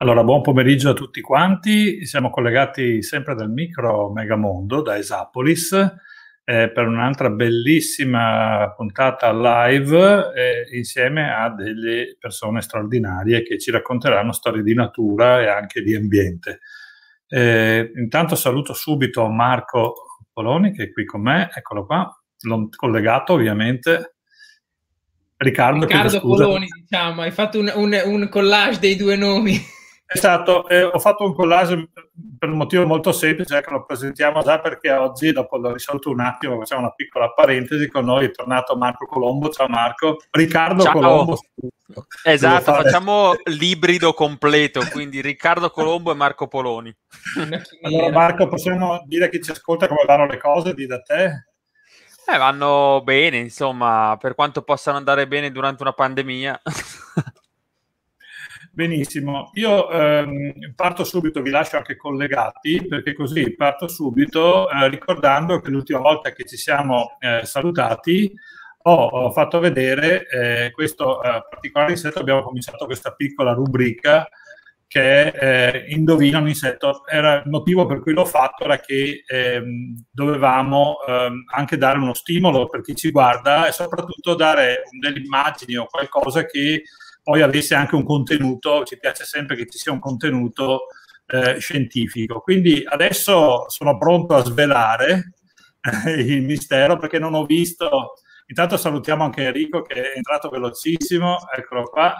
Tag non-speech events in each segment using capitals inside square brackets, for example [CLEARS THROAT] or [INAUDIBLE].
Allora, buon pomeriggio a tutti quanti. Siamo collegati sempre dal micro Megamondo, da Esapolis, eh, per un'altra bellissima puntata live eh, insieme a delle persone straordinarie che ci racconteranno storie di natura e anche di ambiente. Eh, intanto saluto subito Marco Poloni che è qui con me, eccolo qua, collegato ovviamente. Riccardo, Riccardo Poloni, diciamo, hai fatto un, un, un collage dei due nomi. Esatto, eh, ho fatto un collage eh, per un motivo molto semplice, che lo presentiamo già perché oggi, dopo l'ho risolto un attimo, facciamo una piccola parentesi, con noi è tornato Marco Colombo, ciao Marco, Riccardo ciao. Colombo. Esatto, facciamo l'ibrido completo, quindi Riccardo Colombo e Marco Poloni. Allora Marco, possiamo dire a chi ci ascolta come vanno le cose, di da te? Eh, vanno bene, insomma, per quanto possano andare bene durante una pandemia. Benissimo, io ehm, parto subito, vi lascio anche collegati perché così parto subito eh, ricordando che l'ultima volta che ci siamo eh, salutati ho, ho, fatto vedere eh, questo eh, particolare insetto, abbiamo cominciato questa piccola rubrica che è eh, Indovina un insetto, era il motivo per cui l'ho fatto era che ehm, dovevamo ehm, anche dare uno stimolo per chi ci guarda e soprattutto dare delle immagini o qualcosa che poi avesse anche un contenuto, ci piace sempre che ci sia un contenuto eh, scientifico. Quindi adesso sono pronto a svelare eh, il mistero perché non ho visto... Intanto salutiamo anche Enrico che è entrato velocissimo, eccolo qua.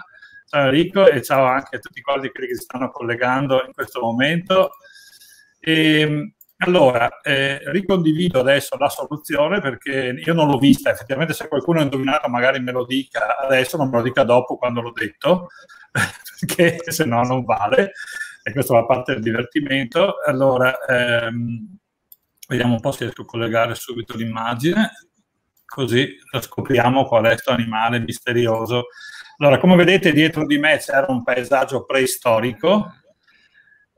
Ciao Enrico e ciao anche a tutti quelli che si stanno collegando in questo momento. E, ehm, allora, eh, ricondivido adesso la soluzione perché io non l'ho vista, effettivamente se qualcuno ha indovinato magari me lo dica adesso, non me lo dica dopo quando l'ho detto, [LAUGHS] perché se no non vale, e questa fa parte del divertimento. Allora, ehm, vediamo un po' se riesco a collegare subito l'immagine, così scopriamo qual è questo animale misterioso. Allora, come vedete dietro di me c'era un paesaggio preistorico,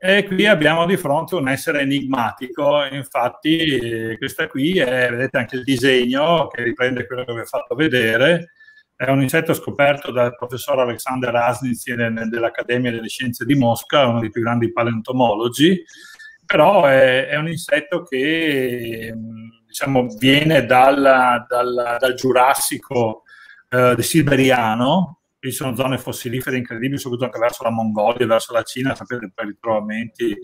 e qui abbiamo di fronte un essere enigmatico, infatti questa qui è, vedete anche il disegno che riprende quello che vi ho fatto vedere, è un insetto scoperto dal professor Alexander Asnitsin dell'Accademia delle Scienze di Mosca, uno dei più grandi paleontomologi, però è, è un insetto che diciamo, viene dalla, dalla, dal Giurassico eh, siberiano, Qui sono zone fossilifere incredibili, soprattutto anche verso la Mongolia, verso la Cina, sapete, per i ritrovamenti.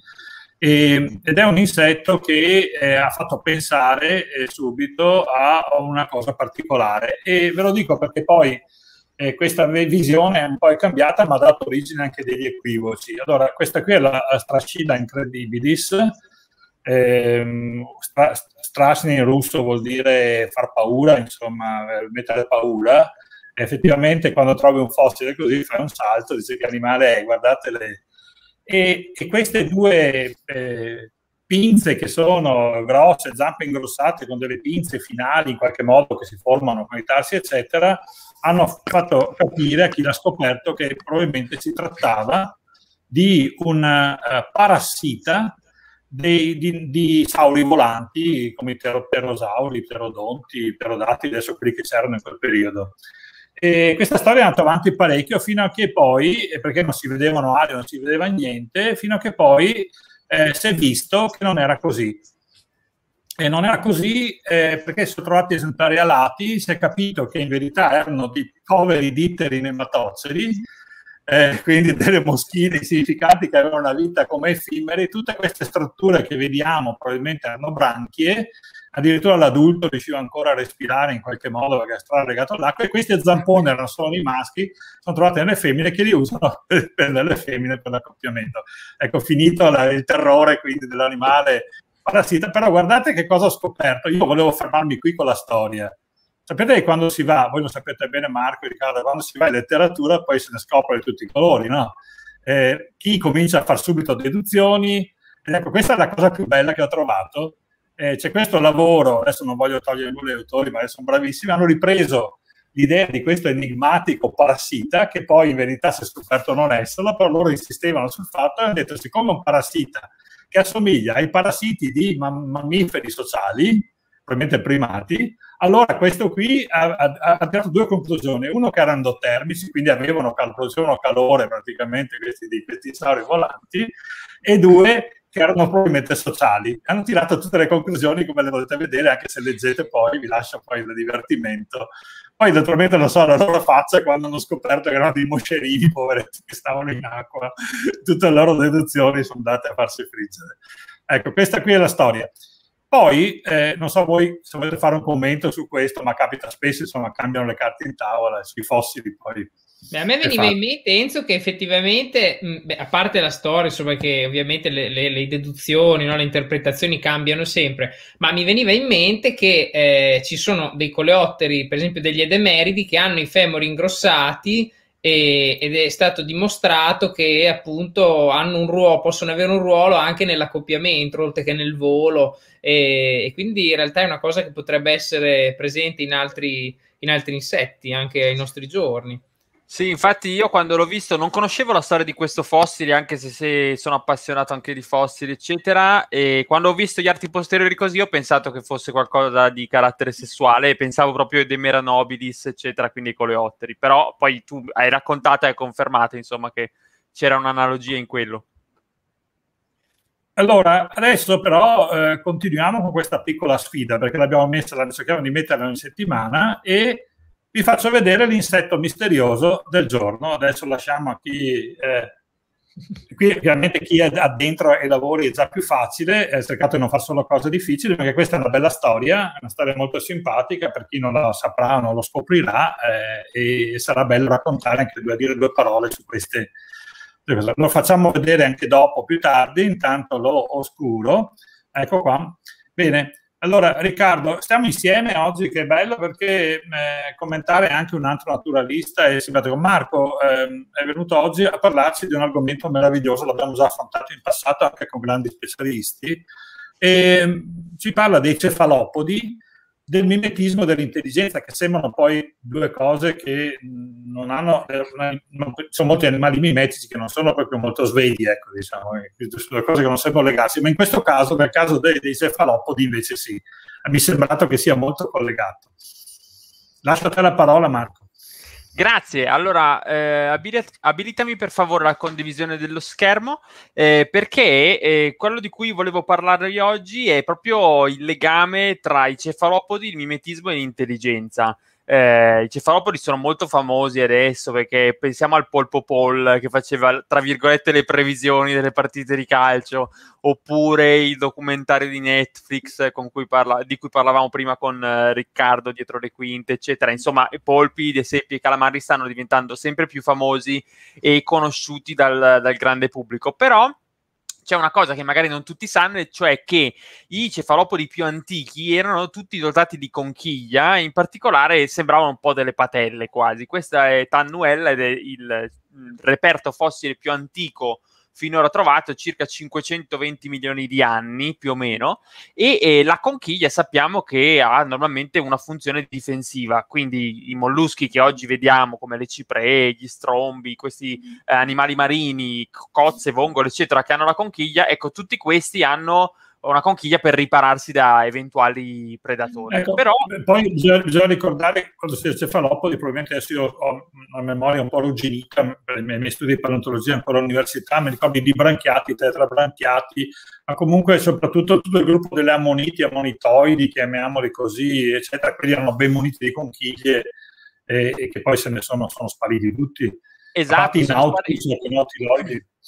E, ed è un insetto che eh, ha fatto pensare eh, subito a una cosa particolare. E ve lo dico perché poi eh, questa visione è un po' cambiata, ma ha dato origine anche degli equivoci. Allora, questa qui è la Strascida incredibilis. Eh, stra, in russo vuol dire far paura, insomma, mettere paura effettivamente quando trovi un fossile così fai un salto, dice che animale è, guardatele. E, e queste due eh, pinze che sono grosse, zampe ingrossate con delle pinze finali in qualche modo che si formano con i tarsi, eccetera, hanno fatto capire a chi l'ha scoperto che probabilmente si trattava di un uh, parassita dei, di, di, sauri volanti come i pterosauri, i pterodonti, i pterodatti, adesso quelli che c'erano in quel periodo. E questa storia è andata avanti parecchio fino a che poi, eh, perché non si vedevano aree, non si vedeva niente, fino a che poi eh, si è visto che non era così. E non era così eh, perché si sono trovati esemplari alati, si è capito che in verità erano dei poveri ditteri nematoceri, eh, quindi delle moschine significanti che avevano una vita come effimeri. Tutte queste strutture che vediamo probabilmente erano branchie, addirittura l'adulto riusciva ancora a respirare in qualche modo perché era legato all'acqua e questi zamponi erano solo nei maschi, sono trovati nelle femmine che li usano [LAUGHS] per prendere le femmine per l'accoppiamento. Ecco, finito la, il terrore quindi dell'animale parassita, però guardate che cosa ho scoperto, io volevo fermarmi qui con la storia. Sapete che quando si va, voi lo sapete bene Marco e Riccardo, quando si va in letteratura poi se ne scoprono di tutti i colori, no? Eh, chi comincia a fare subito deduzioni, ecco questa è la cosa più bella che ho trovato, eh, c'è questo lavoro, adesso non voglio togliere nulla agli autori, ma sono bravissimi, hanno ripreso l'idea di questo enigmatico parassita, che poi in verità si è scoperto non esserlo, però loro insistevano sul fatto e hanno detto, siccome un parassita che assomiglia ai parassiti di mammiferi sociali, probabilmente primati, allora questo qui ha, ha, ha tirato due conclusioni. Uno che erano endotermici, quindi avevano, calore praticamente questi, questi sauri volanti, e due che erano probabilmente sociali. Hanno tirato tutte le conclusioni, come le volete vedere, anche se leggete poi, vi lascia poi il divertimento. Poi naturalmente lo so la loro faccia quando hanno scoperto che erano dei moscerini, poveretti, che stavano in acqua. Tutte le loro deduzioni sono andate a farsi friggere. Ecco, questa qui è la storia. Poi, eh, non so voi se volete fare un commento su questo, ma capita spesso, insomma, cambiano le carte in tavola, sui fossili poi Beh, a me veniva in esatto. mente Enzo che effettivamente, mm, beh, a parte la storia, insomma, che ovviamente le, le, le deduzioni, no, le interpretazioni cambiano sempre, ma mi veniva in mente che eh, ci sono dei coleotteri, per esempio degli edemeridi, che hanno i femori ingrossati e, ed è stato dimostrato che appunto hanno un ruolo, possono avere un ruolo anche nell'accoppiamento, oltre che nel volo, e, e quindi in realtà è una cosa che potrebbe essere presente in altri, in altri insetti, anche ai nostri giorni. Sì, infatti io quando l'ho visto non conoscevo la storia di questo fossile, anche se, se sono appassionato anche di fossili, eccetera, e quando ho visto gli arti posteriori così ho pensato che fosse qualcosa di carattere sessuale, pensavo proprio ai Demeranobilis, eccetera, quindi ai coleotteri, però poi tu hai raccontato e hai confermato, insomma, che c'era un'analogia in quello. Allora, adesso però eh, continuiamo con questa piccola sfida, perché l'abbiamo messa, la cerchiamo di metterla in settimana e vi faccio vedere l'insetto misterioso del giorno. Adesso lasciamo a chi... Eh, qui ovviamente chi è addentro ai lavori è già più facile, eh, cercate di non fare solo cose difficili, perché questa è una bella storia, una storia molto simpatica, per chi non la saprà o non lo scoprirà, eh, e sarà bello raccontare anche due, dire due parole su queste... cose. Lo facciamo vedere anche dopo, più tardi, intanto lo oscuro. Ecco qua. Bene, allora, Riccardo, stiamo insieme oggi, che è bello perché eh, commentare anche un altro naturalista e simpatico. Marco eh, è venuto oggi a parlarci di un argomento meraviglioso, l'abbiamo già affrontato in passato anche con grandi specialisti. E, ci parla dei cefalopodi, del mimetismo e dell'intelligenza, che sembrano poi due cose che non hanno, non, sono molti animali mimetici che non sono proprio molto svegli, ecco, diciamo, eh, sono cose che non sembrano legarsi, ma in questo caso, nel caso dei, dei cefalopodi, invece sì, mi è sembrato che sia molto collegato. Lascio a te la parola, Marco. Grazie, allora eh, abilit- abilitami per favore la condivisione dello schermo eh, perché eh, quello di cui volevo parlarvi oggi è proprio il legame tra i cefalopodi, il mimetismo e l'intelligenza eh, i cefalopodi sono molto famosi adesso perché pensiamo al Polpo Poll che faceva tra virgolette le previsioni delle partite di calcio oppure il documentario di Netflix cui parla- di cui parlavamo prima con eh, Riccardo dietro le quinte eccetera insomma i polpi, le seppi e calamari stanno diventando sempre più famosi e conosciuti dal, dal grande pubblico però c'è una cosa che magari non tutti sanno, cioè che i cefalopodi più antichi erano tutti dotati di conchiglia, in particolare sembravano un po' delle patelle quasi. Questa è Tannuella ed è il, il mm, reperto fossile più antico finora trovato circa 520 milioni di anni più o meno e, e la conchiglia sappiamo che ha normalmente una funzione difensiva, quindi i molluschi che oggi vediamo come le cipree, gli strombi, questi eh, animali marini, cozze, vongole eccetera che hanno la conchiglia, ecco tutti questi hanno o una conchiglia per ripararsi da eventuali predatori. Ecco, Però... Poi bisogna, bisogna, ricordare quando si è cefalopodi, probabilmente adesso io ho una memoria un po' rugginita, i miei studi di paleontologia ancora all'università, mi ricordo di branchiati, tetrabranchiati, ma comunque soprattutto tutto il gruppo delle ammoniti, ammonitoidi, chiamiamoli così, eccetera, quelli erano ben muniti di conchiglie e, e che poi se ne sono, sono spariti tutti. Esatto. Infatti, in nauti, sono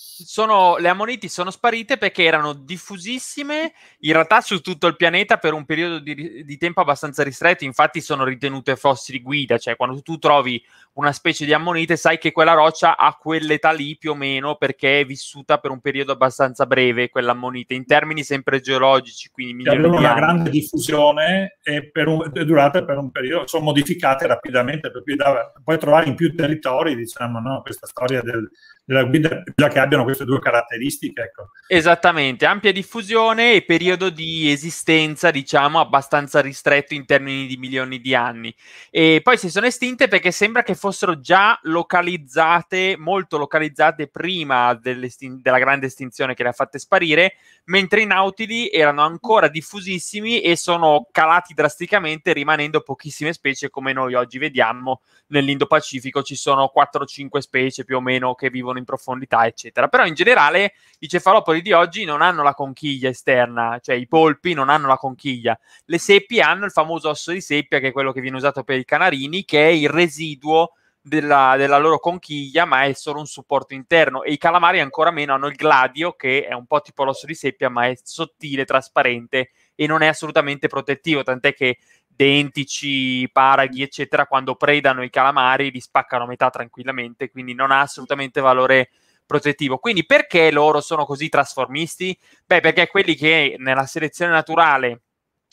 sono, le ammoniti sono sparite perché erano diffusissime in realtà su tutto il pianeta per un periodo di, di tempo abbastanza ristretto, infatti sono ritenute fossili guida, cioè quando tu trovi una specie di ammonite sai che quella roccia ha quell'età lì più o meno perché è vissuta per un periodo abbastanza breve quell'ammonite, in termini sempre geologici, quindi cioè, milioni cioè, di una anni. grande diffusione e per un, è durata per un periodo, sono modificate rapidamente, per cui da, puoi trovare in più territori, diciamo, no? questa storia del della guida che abbiano queste due caratteristiche. Ecco. Esattamente, ampia diffusione e periodo di esistenza, diciamo, abbastanza ristretto in termini di milioni di anni. E poi si sono estinte perché sembra che fossero già localizzate, molto localizzate prima della grande estinzione che le ha fatte sparire, mentre i nautili erano ancora diffusissimi e sono calati drasticamente, rimanendo pochissime specie come noi oggi vediamo nell'Indo-Pacifico. Ci sono 4-5 specie più o meno che vivono in profondità, eccetera. Però in generale i cefalopodi di oggi non hanno la conchiglia esterna, cioè i polpi non hanno la conchiglia. Le seppie hanno il famoso osso di seppia, che è quello che viene usato per i canarini, che è il residuo della, della, loro conchiglia, ma è solo un supporto interno. E i calamari ancora meno hanno il gladio, che è un po' tipo l'osso di seppia, ma è sottile, trasparente e non è assolutamente protettivo. Tant'è che dentici, paraghi, eccetera, quando predano i calamari li spaccano a metà tranquillamente, quindi non ha assolutamente valore protettivo. Quindi perché loro sono così trasformisti? Beh, perché quelli che nella selezione naturale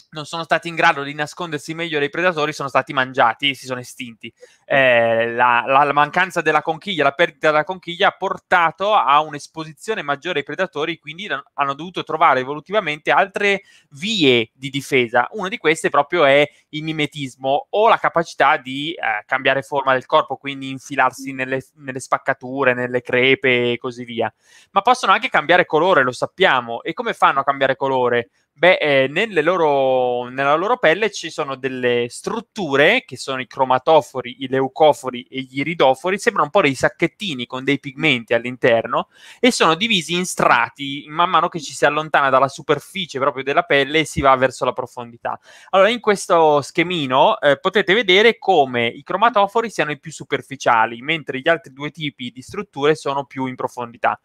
non sono stati in grado di nascondersi meglio dei predatori sono stati mangiati, si sono estinti. Eh, la, la, la, mancanza della conchiglia, la perdita della conchiglia ha portato a un'esposizione maggiore ai predatori, quindi hanno dovuto trovare evolutivamente altre vie di difesa. Una di queste proprio è il mimetismo o la capacità di eh, cambiare forma del corpo, quindi infilarsi mm. nelle, nelle spaccature, nelle crepe e così via. Ma possono anche cambiare colore, lo sappiamo. E come fanno a cambiare colore? Beh, eh, loro, nella loro pelle ci sono delle strutture che sono i cromatofori, i leucofori e gli iridofori, sembrano un po' dei sacchettini con dei pigmenti all'interno e sono divisi in strati man mano che ci si allontana dalla superficie proprio della pelle e si va verso la profondità. Allora, in questo schemino eh, potete vedere come i cromatofori siano i più superficiali, mentre gli altri due tipi di strutture sono più in profondità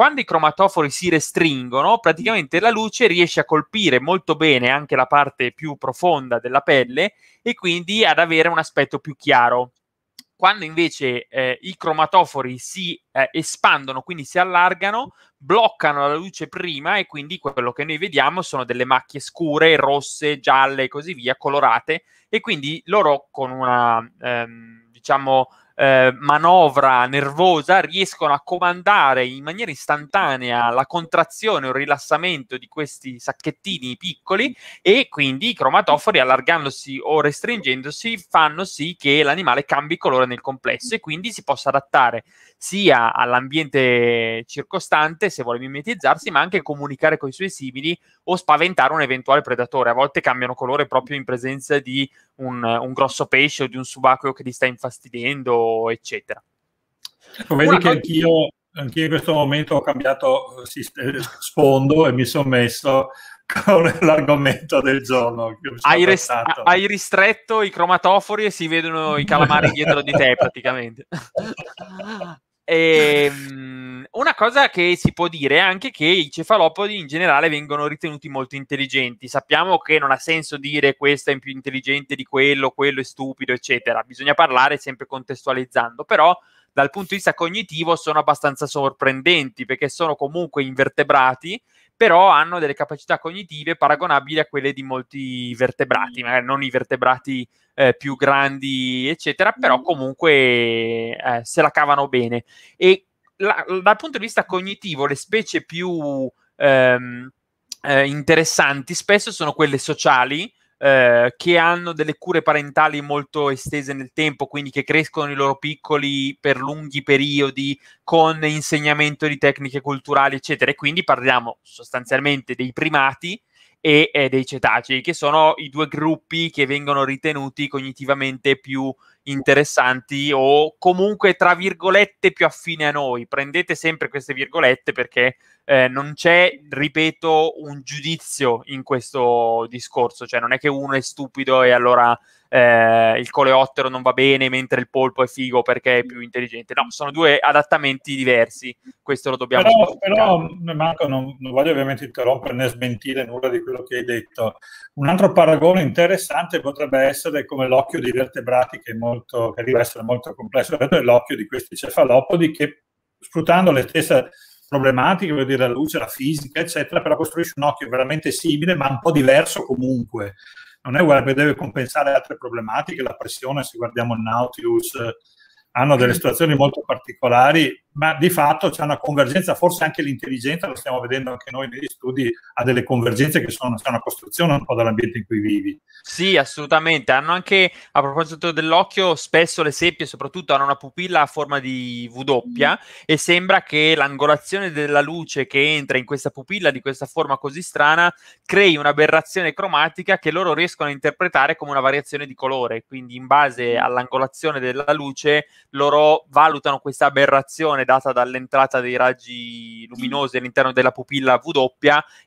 quando i cromatofori si restringono, praticamente la luce riesce a colpire molto bene anche la parte più profonda della pelle e quindi ad avere un aspetto più chiaro. Quando invece eh, i cromatofori si eh, espandono, quindi si allargano, bloccano la luce prima e quindi quello che noi vediamo sono delle macchie scure, rosse, gialle e così via, colorate e quindi loro con una, ehm, diciamo, eh, manovra nervosa riescono a comandare in maniera istantanea la contrazione o il rilassamento di questi sacchettini piccoli e quindi i cromatofori allargandosi o restringendosi fanno sì che l'animale cambi colore nel complesso e quindi si possa adattare sia all'ambiente circostante se vuole mimetizzarsi ma anche comunicare con i suoi simili o spaventare un eventuale predatore. A volte cambiano colore proprio in presenza di un, un grosso pesce o di un subacqueo che li sta infastidendo, eccetera. Ecco, vedi Una che anch'io, anch'io, in questo momento ho cambiato eh, sfondo e mi sono messo con [LAUGHS] l'argomento del giorno. Hai, rest- hai, ristretto i cromatofori e si vedono i calamari dietro di te [LAUGHS] praticamente. [LAUGHS] E, ehm, una cosa che si può dire è anche che i cefalopodi in generale vengono ritenuti molto intelligenti. Sappiamo che non ha senso dire questo è più intelligente di quello, quello è stupido, eccetera. Bisogna parlare sempre contestualizzando, però dal punto di vista cognitivo sono abbastanza sorprendenti perché sono comunque invertebrati però hanno delle capacità cognitive paragonabili a quelle di molti vertebrati, mm. magari non i vertebrati eh, più grandi, eccetera, però mm. comunque eh, se la cavano bene. E la, dal punto di vista cognitivo, le specie più ehm, eh, interessanti spesso sono quelle sociali, eh, che hanno delle cure parentali molto estese nel tempo, quindi che crescono i loro piccoli per lunghi periodi con insegnamento di tecniche culturali, eccetera. E quindi parliamo sostanzialmente dei primati e eh, dei cetacei, che sono i due gruppi che vengono ritenuti cognitivamente più interessanti o comunque tra virgolette più affine a noi. Prendete sempre queste virgolette perché eh, non c'è, ripeto, un giudizio in questo discorso, cioè non è che uno è stupido e allora eh, il coleottero non va bene mentre il polpo è figo perché è più intelligente. No, sono due adattamenti diversi, questo lo dobbiamo Però, però Marco, non, non, voglio ovviamente interrompere né smentire nulla di quello che hai detto. Un altro paragone interessante potrebbe essere come l'occhio di vertebrati che, è molto, che arriva a essere molto complesso, è l'occhio di questi cefalopodi che sfruttando le stesse problematiche, voglio dire la luce, la fisica, eccetera, però costruisce un occhio veramente simile ma un po' diverso comunque non è web, deve compensare altre problematiche, la pressione, se guardiamo il Nautilus hanno delle mm. situazioni molto particolari, ma di fatto c'è una convergenza, forse anche l'intelligenza, lo stiamo vedendo anche noi negli studi, ha delle convergenze che sono una costruzione un po' dell'ambiente in cui vivi. Sì, assolutamente. Hanno anche, a proposito dell'occhio, spesso le seppie soprattutto hanno una pupilla a forma di W mm. e sembra che l'angolazione della luce che entra in questa pupilla di questa forma così strana crei un'aberrazione cromatica che loro riescono a interpretare come una variazione di colore, quindi in base mm. all'angolazione della luce loro valutano questa aberrazione data dall'entrata dei raggi luminosi all'interno della pupilla W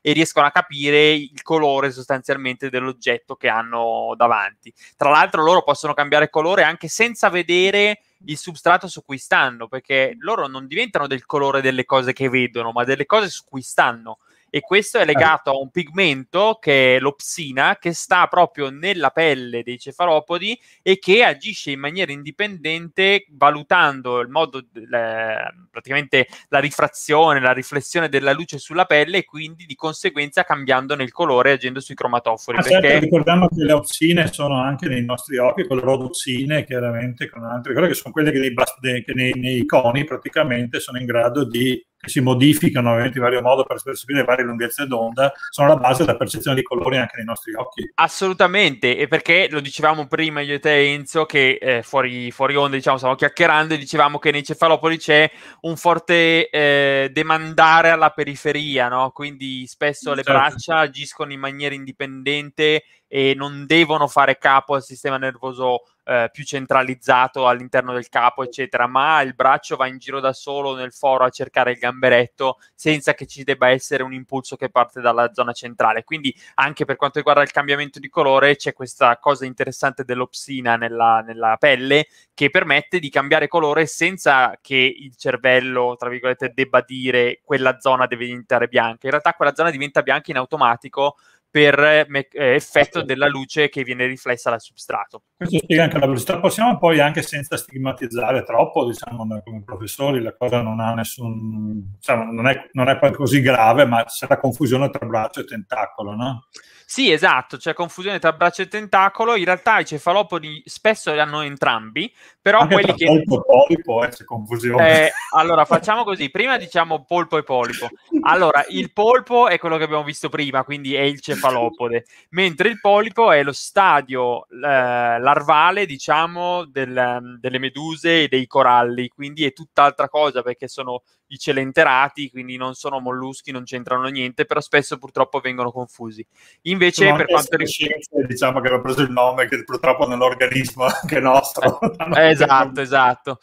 e riescono a capire il colore sostanzialmente dell'oggetto che hanno davanti. Tra l'altro loro possono cambiare colore anche senza vedere il substrato su cui stanno, perché loro non diventano del colore delle cose che vedono, ma delle cose su cui stanno e questo è eh. legato a un pigmento che è l'opsina che sta proprio nella pelle dei cefalopodi e che agisce in maniera indipendente valutando il modo la, praticamente la rifrazione, la riflessione della luce sulla pelle e quindi di conseguenza cambiando nel colore agendo sui cromatofori. Ah, certo, perché... certo, ricordiamo che le opsine sono anche nei nostri occhi con le rodozzine chiaramente con altre cose che sono quelle che nei, che nei, nei coni praticamente sono in grado di si modificano ovviamente in vario modo per percepire varie lunghezze d'onda, sono la base della percezione dei colori anche nei nostri occhi. Assolutamente, e perché lo dicevamo prima io e te Enzo, che eh, fuori, fuori onda diciamo, stavamo chiacchierando e dicevamo che nei cefalopoli c'è un forte eh, demandare alla periferia, no? quindi spesso le certo. braccia agiscono in maniera indipendente e non devono fare capo al sistema nervoso eh, più centralizzato all'interno del capo, eccetera, ma il braccio va in giro da solo nel foro a cercare il gamberetto senza che ci debba essere un impulso che parte dalla zona centrale. Quindi anche per quanto riguarda il cambiamento di colore c'è questa cosa interessante dell'opsina nella, nella pelle che permette di cambiare colore senza che il cervello, tra virgolette, debba dire quella zona deve diventare bianca. In realtà quella zona diventa bianca in automatico per eh, me- eh, effetto della luce che viene riflessa dal substrato. Questo spiega anche la velocità. Possiamo poi, anche senza stigmatizzare troppo, diciamo, come professori, la cosa non ha nessun. Diciamo, non, è, non è poi così grave, ma c'è la confusione tra braccio e tentacolo, no? Sì, esatto, c'è confusione tra braccio e tentacolo. In realtà i cefalopodi spesso li hanno entrambi, però Anche quelli che. Polpo e polipo, eh, c'è confusione. Eh, allora, facciamo così: prima diciamo polpo e polipo. Allora, il polpo è quello che abbiamo visto prima, quindi è il cefalopode, mentre il polipo è lo stadio eh, larvale, diciamo, del, delle meduse e dei coralli, quindi è tutt'altra cosa perché sono i celenterati, quindi non sono molluschi, non c'entrano niente, però spesso purtroppo vengono confusi. Invece, per quanto riguarda. diciamo che aveva preso il nome, che purtroppo nell'organismo anche [LAUGHS] nostro. Eh, [LAUGHS] esatto, esatto.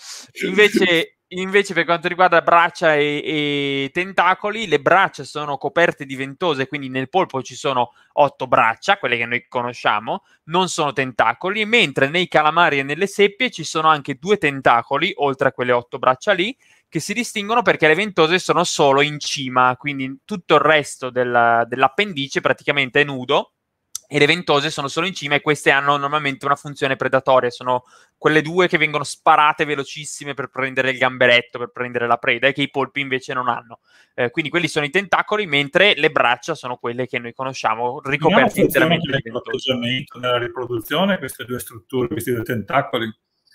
Invece. [LAUGHS] Invece, per quanto riguarda braccia e, e, tentacoli, le braccia sono coperte di ventose, quindi nel polpo ci sono otto braccia, quelle che noi conosciamo, non sono tentacoli, mentre nei calamari e nelle seppie ci sono anche due tentacoli, oltre a quelle otto braccia lì, che si distinguono perché le ventose sono solo in cima, quindi tutto il resto della, dell'appendice praticamente è nudo e le ventose sono solo in cima e queste hanno normalmente una funzione predatoria, sono quelle due che vengono sparate velocissime per prendere il gamberetto, per prendere la preda e che i polpi invece non hanno. Eh, quindi quelli sono i tentacoli, mentre le braccia sono quelle che noi conosciamo, ricoperte interamente di ventose. Nella riproduzione queste due strutture, questi due tentacoli?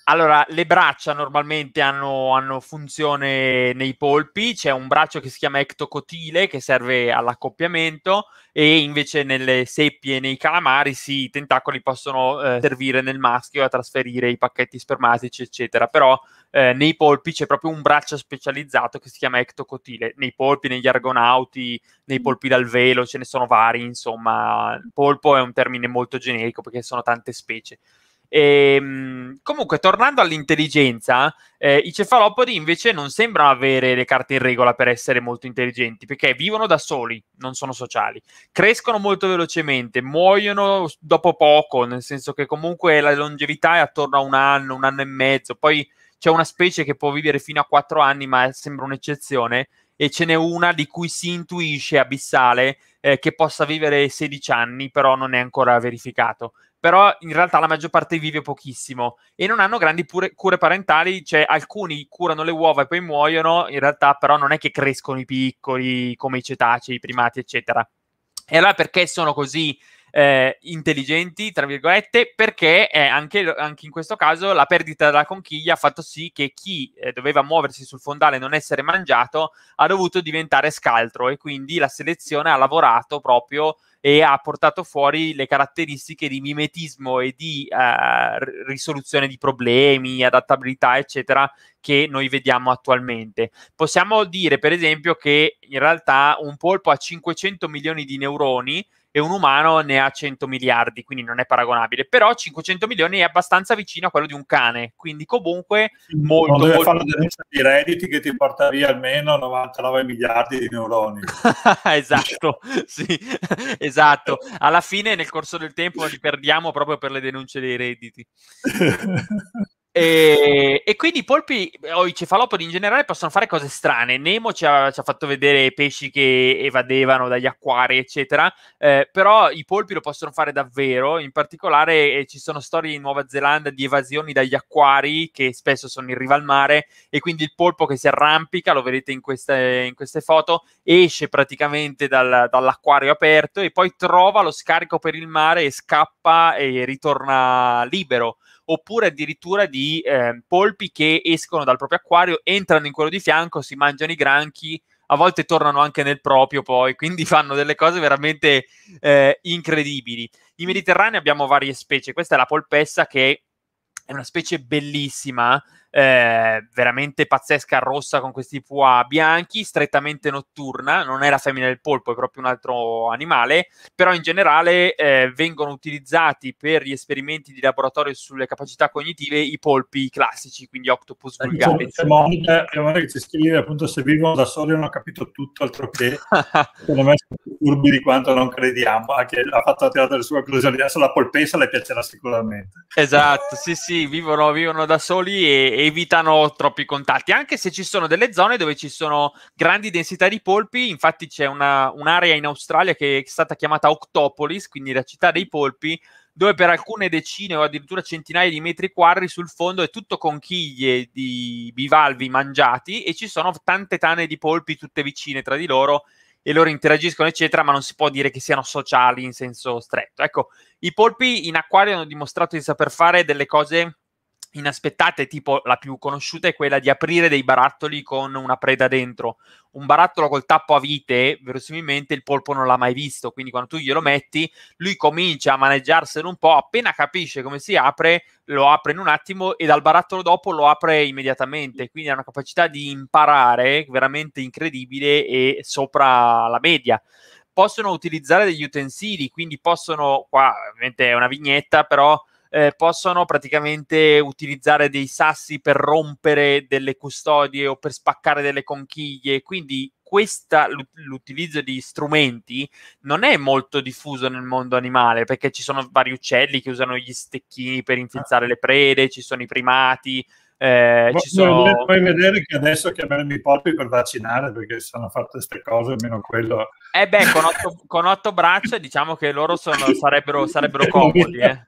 Allora, le braccia normalmente hanno, hanno, funzione nei polpi, c'è un braccio che si chiama ectocotile che serve all'accoppiamento e invece nelle seppie e nei calamari sì, i tentacoli possono eh, servire nel maschio a trasferire i pacchetti spermatici, eccetera, però eh, nei polpi c'è proprio un braccio specializzato che si chiama ectocotile, nei polpi, negli argonauti, nei mm. polpi dal velo, ce ne sono vari, insomma, polpo è un termine molto generico perché sono tante specie. E, ehm, comunque, tornando all'intelligenza, eh, i cefalopodi invece non sembrano avere le carte in regola per essere molto intelligenti, perché vivono da soli, non sono sociali, crescono molto velocemente, muoiono dopo poco, nel senso che comunque la longevità è attorno a un anno, un anno e mezzo, poi c'è una specie che può vivere fino a quattro anni, ma sembra un'eccezione, e ce n'è una di cui si intuisce abissale eh, che possa vivere 16 anni, però non è ancora verificato però in realtà la maggior parte vive pochissimo e non hanno grandi pure, cure parentali, cioè alcuni curano le uova e poi muoiono, in realtà però non è che crescono i piccoli come i cetacei, i primati, eccetera. E allora perché sono così eh, intelligenti, tra virgolette, perché eh, anche, anche, in questo caso la perdita della conchiglia ha fatto sì che chi eh, doveva muoversi sul fondale e non essere mangiato ha dovuto diventare scaltro e quindi la selezione ha lavorato proprio e ha portato fuori le caratteristiche di mimetismo e di eh, risoluzione di problemi, adattabilità, eccetera, che noi vediamo attualmente. Possiamo dire, per esempio, che in realtà un polpo ha 500 milioni di neuroni e un umano ne ha 100 miliardi, quindi non è paragonabile, però 500 milioni è abbastanza vicino a quello di un cane, quindi comunque mm, molto... Non deve molto... fare una di redditi che ti porta via almeno 99 miliardi di neuroni. [LAUGHS] esatto, [LAUGHS] sì, [LAUGHS] esatto. Alla fine nel corso del tempo li perdiamo proprio per le denunce dei redditi. E, e, quindi i polpi o i cefalopodi in generale possono fare cose strane. Nemo ci ha, ci ha fatto vedere pesci che evadevano dagli acquari, eccetera. Eh, però i polpi lo possono fare davvero. In particolare eh, ci sono storie in Nuova Zelanda di evasioni dagli acquari che spesso sono in riva al mare. E quindi il polpo che si arrampica, lo vedete in queste, in queste foto, esce praticamente dal, dall'acquario aperto e poi trova lo scarico per il mare e scappa e ritorna libero oppure addirittura di eh, polpi che escono dal proprio acquario, entrano in quello di fianco, si mangiano i granchi, a volte tornano anche nel proprio poi, [LAUGHS] quindi fanno delle cose veramente eh, incredibili. In Mediterraneo abbiamo varie specie, questa è la polpessa che è una specie bellissima eh, veramente pazzesca rossa con questi pua bianchi, strettamente notturna, non è la femmina del polpo, è proprio un altro animale, però in generale eh, vengono utilizzati per gli esperimenti di laboratorio sulle capacità cognitive i polpi classici, quindi octopus vulgari. C'è diciamo, diciamo, diciamo, Monica, che ci scrive appunto se vivono da soli non ha capito tutto, altro che [LAUGHS] secondo me sono furbi di quanto non crediamo, anche ah, ha fatto la tirata delle sua conclusioni, adesso la polpessa le piacerà sicuramente. Esatto, sì sì, vivono, vivono da soli e, e evitano troppi contatti, anche se ci sono delle zone dove ci sono grandi densità di polpi, infatti c'è una, un'area in Australia che è stata chiamata Octopolis, quindi la città dei polpi, dove per alcune decine o addirittura centinaia di metri quadri sul fondo è tutto conchiglie di bivalvi mangiati e ci sono tante tane di polpi tutte vicine tra di loro e loro interagiscono, eccetera, ma non si può dire che siano sociali in senso stretto. Ecco, i polpi in acquario hanno dimostrato di saper fare delle cose inaspettate, tipo la più conosciuta è quella di aprire dei barattoli con una preda dentro. Un barattolo col tappo a vite, verosimilmente il polpo non l'ha mai visto, quindi quando tu glielo metti, lui comincia a maneggiarselo un po', appena capisce come si apre, lo apre in un attimo e dal barattolo dopo lo apre immediatamente, quindi ha una capacità di imparare veramente incredibile e sopra la media possono utilizzare degli utensili, quindi possono, qua ovviamente è una vignetta, però eh, possono praticamente utilizzare dei sassi per rompere delle custodie o per spaccare delle conchiglie, quindi questa, l'utilizzo di strumenti non è molto diffuso nel mondo animale perché ci sono vari uccelli che usano gli stecchini per infilzare le prede, ci sono i primati. Eh, ci sono... Puoi vedere che adesso chiamano i polpi per vaccinare perché sono fatte queste cose, almeno quello. Eh beh, con otto, con otto braccia diciamo che loro sono, sarebbero, sarebbero [LAUGHS] comodi. Eh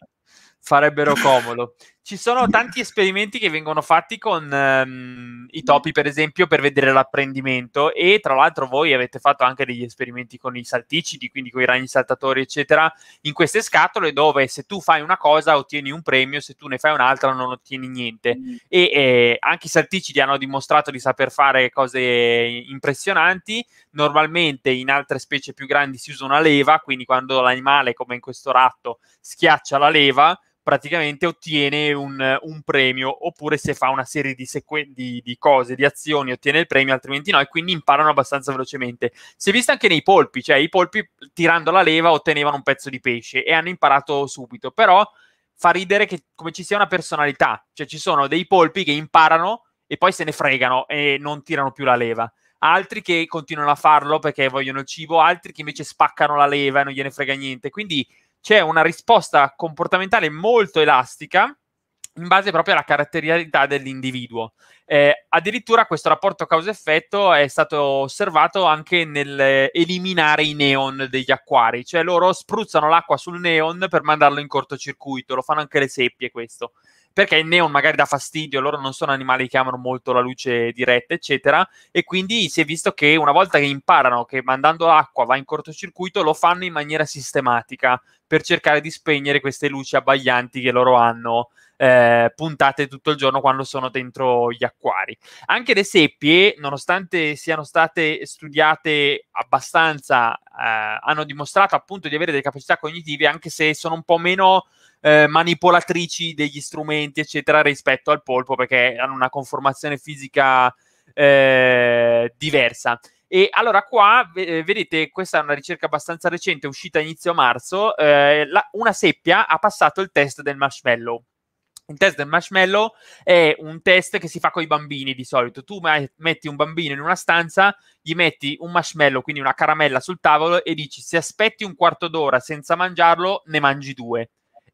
farebbero [LAUGHS] comodo. Ci sono tanti esperimenti che vengono fatti con um, i topi, per esempio, per vedere l'apprendimento e tra l'altro voi avete fatto anche degli esperimenti con i salticidi, quindi con i ragni saltatori, eccetera, in queste scatole dove se tu fai una cosa ottieni un premio, se tu ne fai un'altra non ottieni niente. Mm. E eh, anche i salticidi hanno dimostrato di saper fare cose impressionanti. Normalmente in altre specie più grandi si usa una leva, quindi quando l'animale, come in questo ratto, schiaccia la leva, praticamente ottiene un, un, premio, oppure se fa una serie di, sequen- di, di, cose, di azioni, ottiene il premio, altrimenti no, e quindi imparano abbastanza velocemente. Si è visto anche nei polpi, cioè i polpi tirando la leva ottenevano un pezzo di pesce e hanno imparato subito, però fa ridere che, come ci sia una personalità, cioè ci sono dei polpi che imparano e poi se ne fregano e non tirano più la leva. Altri che continuano a farlo perché vogliono il cibo, altri che invece spaccano la leva e non gliene frega niente. Quindi c'è una risposta comportamentale molto elastica in base proprio alla caratterialità dell'individuo. Eh, addirittura questo rapporto causa-effetto è stato osservato anche nell'eliminare i neon degli acquari, cioè loro spruzzano l'acqua sul neon per mandarlo in cortocircuito, lo fanno anche le seppie questo perché il neon magari dà fastidio, loro non sono animali che amano molto la luce diretta, eccetera, e quindi si è visto che una volta che imparano che mandando acqua va in cortocircuito, lo fanno in maniera sistematica per cercare di spegnere queste luci abbaglianti che loro hanno eh, puntate tutto il giorno quando sono dentro gli acquari. Anche le seppie, nonostante siano state studiate abbastanza, eh, hanno dimostrato appunto di avere delle capacità cognitive, anche se sono un po' meno eh, manipolatrici degli strumenti, eccetera, rispetto al polpo, perché hanno una conformazione fisica eh, diversa. E allora qua eh, vedete, questa è una ricerca abbastanza recente, uscita inizio marzo, eh, la, una seppia ha passato il test del marshmallow. Il test del marshmallow è un test che si fa con i bambini di solito. Tu metti un bambino in una stanza, gli metti un marshmallow, quindi una caramella sul tavolo e dici se aspetti un quarto d'ora senza mangiarlo, ne mangi due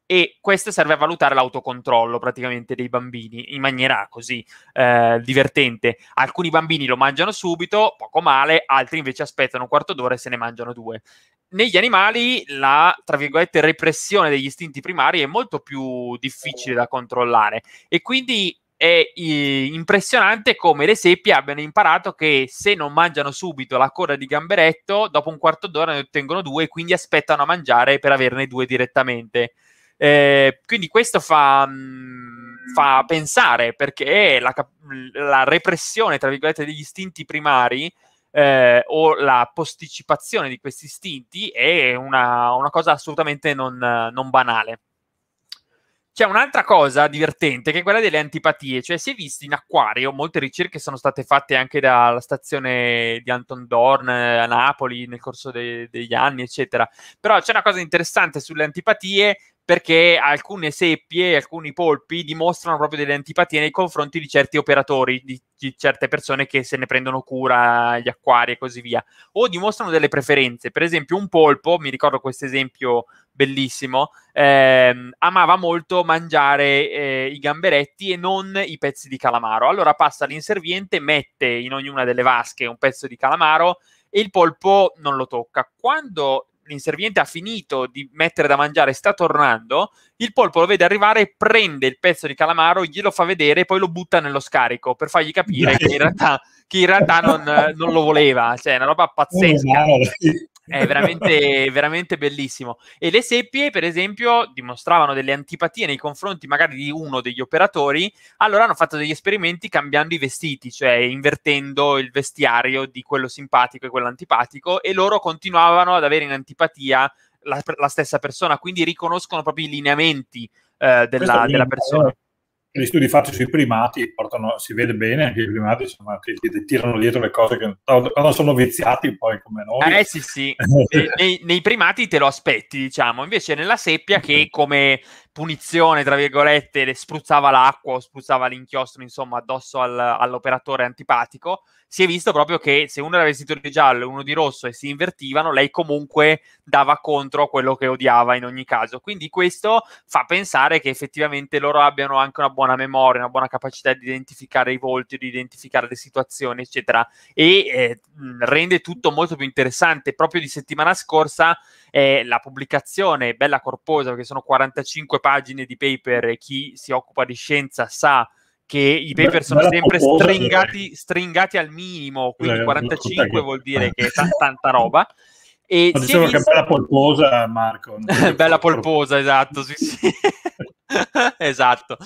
e questo serve a valutare l'autocontrollo praticamente dei bambini in maniera così eh, divertente. Alcuni bambini lo mangiano subito, poco male, altri invece aspettano un quarto d'ora e se ne mangiano due. Negli animali la, tra virgolette, repressione degli istinti primari è molto più difficile da controllare e quindi è impressionante come le seppie abbiano imparato che se non mangiano subito la coda di gamberetto, dopo un quarto d'ora ne ottengono due e quindi aspettano a mangiare per averne due direttamente. Eh, quindi questo fa, mh, mm, fa, pensare perché la, la repressione, tra virgolette, degli istinti primari eh, o la posticipazione di questi istinti è una, una cosa assolutamente non, non, banale. C'è un'altra cosa divertente che è quella delle antipatie, cioè si è visto in acquario, molte ricerche sono state fatte anche dalla stazione di Anton Dorn a Napoli nel corso de- degli anni, eccetera. Però c'è una cosa interessante sulle antipatie perché alcune seppie, alcuni polpi dimostrano proprio delle antipatie nei confronti di certi operatori, di, di, certe persone che se ne prendono cura, gli acquari e così via, o dimostrano delle preferenze. Per esempio, un polpo, mi ricordo questo esempio bellissimo, ehm, amava molto mangiare eh, i gamberetti e non i pezzi di calamaro. Allora passa l'inserviente, mette in ognuna delle vasche un pezzo di calamaro e il polpo non lo tocca. Quando l'inserviente ha finito di mettere da mangiare, sta tornando, il polpo lo vede arrivare, prende il pezzo di calamaro, glielo fa vedere e poi lo butta nello scarico per fargli capire che in realtà, che in realtà non, [LAUGHS] non, lo voleva. Cioè, è una roba pazzesca. Esatto. È veramente, [LAUGHS] veramente bellissimo. E le seppie, per esempio, dimostravano delle antipatie nei confronti magari di uno degli operatori, allora hanno fatto degli esperimenti cambiando i vestiti, cioè invertendo il vestiario di quello simpatico e quello antipatico, e loro continuavano ad avere in antipatia la, la stessa persona, quindi riconoscono proprio i lineamenti eh, della, della persona. Eh, gli studi fatti sui primati portano, si vede bene anche i primati insomma, che tirano dietro le cose che quando sono viziati poi come noi. Eh sì sì, [LAUGHS] nei, nei, primati te lo aspetti diciamo, invece nella seppia che come punizione, tra virgolette, le spruzzava l'acqua o spruzzava l'inchiostro, insomma, addosso al, all'operatore antipatico, si è visto proprio che se uno era vestito di giallo e uno di rosso e si invertivano, lei comunque dava contro a quello che odiava in ogni caso. Quindi questo fa pensare che effettivamente loro abbiano anche una buona memoria, una buona capacità di identificare i volti, di identificare le situazioni, eccetera, e eh, rende tutto molto più interessante. Proprio di settimana scorsa eh, la pubblicazione bella corposa, perché sono 45 pagine di paper e chi si occupa di scienza sa che i paper sono sempre proposta, cioè. stringati, stringati, al minimo, eh, quindi la, 45 vuol dire che è t- tanta roba. E ma dicevo visto... che bella polposa, Marco. [LAUGHS] bella polposa, esatto, sì, sì. [LAUGHS] esatto.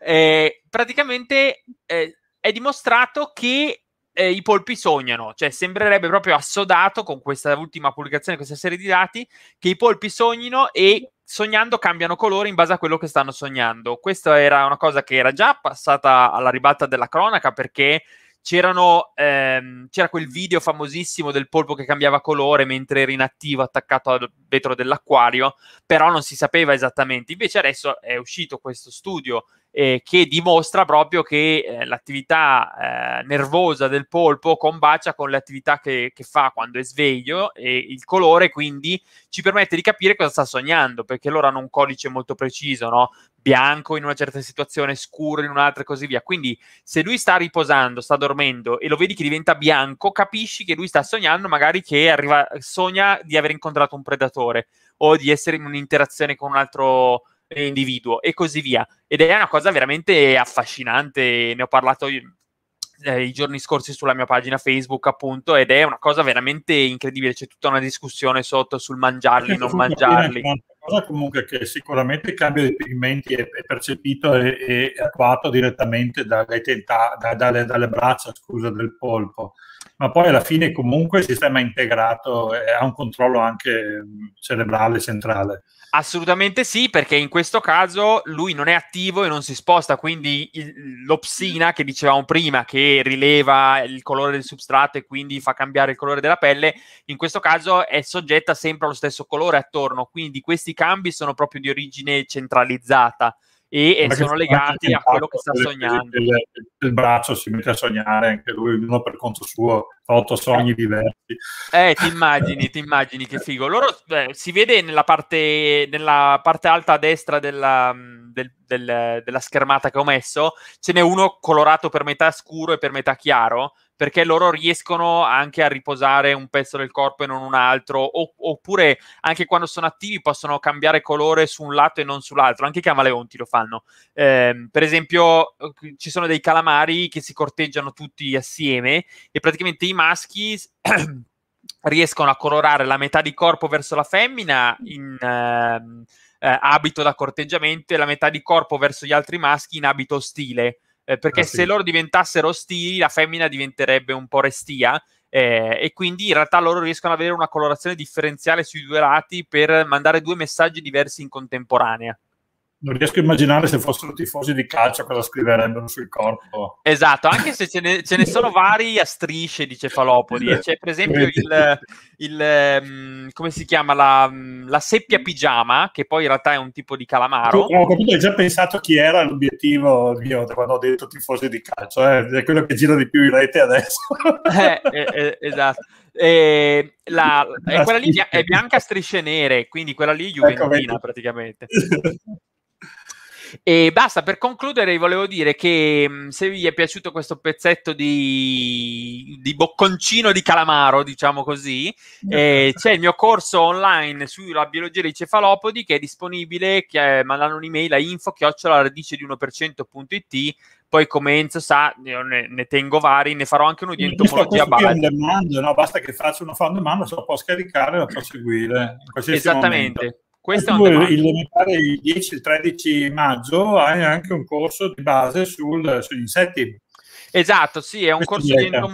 Eh, praticamente eh, è dimostrato che eh, i polpi sognano, cioè sembrerebbe proprio assodato con questa ultima pubblicazione, questa serie di dati, che i polpi sognino e sognando cambiano colore in base a quello che stanno sognando. Questa era una cosa che era già passata alla ribalta della cronaca perché ehm, c'era quel video famosissimo del polpo che cambiava colore mentre era inattivo attaccato al vetro dell'acquario, però non si sapeva esattamente. Invece adesso è uscito questo studio eh, che dimostra proprio che eh, l'attività eh, nervosa del polpo combacia con l'attività che, che fa quando è sveglio e il colore quindi ci permette di capire cosa sta sognando, perché loro hanno un codice molto preciso, no? bianco in una certa situazione, scuro in un'altra e così via. Quindi se lui sta riposando, sta dormendo e lo vedi che diventa bianco, capisci che lui sta sognando, magari che arriva, sogna di aver incontrato un predatore o di essere in un'interazione con un altro individuo e così via. Ed è una cosa veramente affascinante, ne ho parlato eh, i giorni scorsi sulla mia pagina Facebook, appunto, ed è una cosa veramente incredibile, c'è tutta una discussione sotto sul mangiarli, e non mangiarli. È una cosa comunque che sicuramente il cambio dei pigmenti è, è percepito e attuato direttamente dalle, tenta, da, dalle, dalle braccia scusa, del polpo ma poi alla fine comunque il sistema integrato eh, ha un controllo anche mm, cerebrale centrale. Assolutamente sì, perché in questo caso lui non è attivo e non si sposta, quindi il, l'opsina che dicevamo prima, che rileva il colore del substrato e quindi fa cambiare il colore della pelle, in questo caso è soggetta sempre allo stesso colore attorno, quindi questi cambi sono proprio di origine centralizzata e, e sono legati a quello che sta sognando. Il, il, braccio si mette a sognare anche lui, ognuno per conto suo, fa otto sogni diversi. Eh, ti immagini, ti immagini che figo. Loro eh, si vede nella parte, nella parte, alta a destra della, mm, del, del, della schermata che ho messo, ce n'è uno colorato per metà scuro e per metà chiaro perché loro riescono anche a riposare un pezzo del corpo e non un altro, oppure anche quando sono attivi possono cambiare colore su un lato e non sull'altro, anche i camaleonti lo fanno. Eh, per esempio eh, ci sono dei calamari che si corteggiano tutti assieme e praticamente i maschi... [CLEARS THROAT] riescono a colorare la metà di corpo verso la femmina in eh, eh, abito da corteggiamento e la metà di corpo verso gli altri maschi in abito ostile eh, perché ah, sì. se loro diventassero ostili la femmina diventerebbe un po' restia eh, e quindi in realtà loro riescono ad avere una colorazione differenziale sui due lati per mandare due messaggi diversi in contemporanea non riesco a immaginare se fossero tifosi di calcio cosa scriverebbero sul corpo. Esatto, anche se ce ne, ce ne sono vari a strisce di cefalopodi. C'è per esempio il, il, ehm, come si chiama, la, la, seppia pigiama, che poi in realtà è un tipo di calamaro. Ho capito, hai già pensato chi era l'obiettivo mio quando ho detto tifosi di calcio, eh? è quello che gira di più in rete adesso. [LAUGHS] Eh, eh, eh, esatto. E la, la quella lì è bianca a strisce nere, quindi quella lì è ecco, Juventina ecco, praticamente. [LAUGHS] E basta, per concludere volevo dire che mm, se vi è piaciuto questo pezzetto di, di bocconcino di calamaro, diciamo così, eh, c'è il mio corso online sulla biologia dei cefalopodi che è disponibile che, eh, mandando un'email a info chiocciola radice di 1%.it poi come Enzo sa ne, ne, tengo vari ne farò anche uno di entomologia base no? basta che faccio una fan demand se lo può scaricare e la può seguire in qualsiasi esattamente momento. Questo è il, mi pare il 10 il 13 maggio hai anche un corso di base sul, sugli insetti. Esatto, sì, è un corso di, un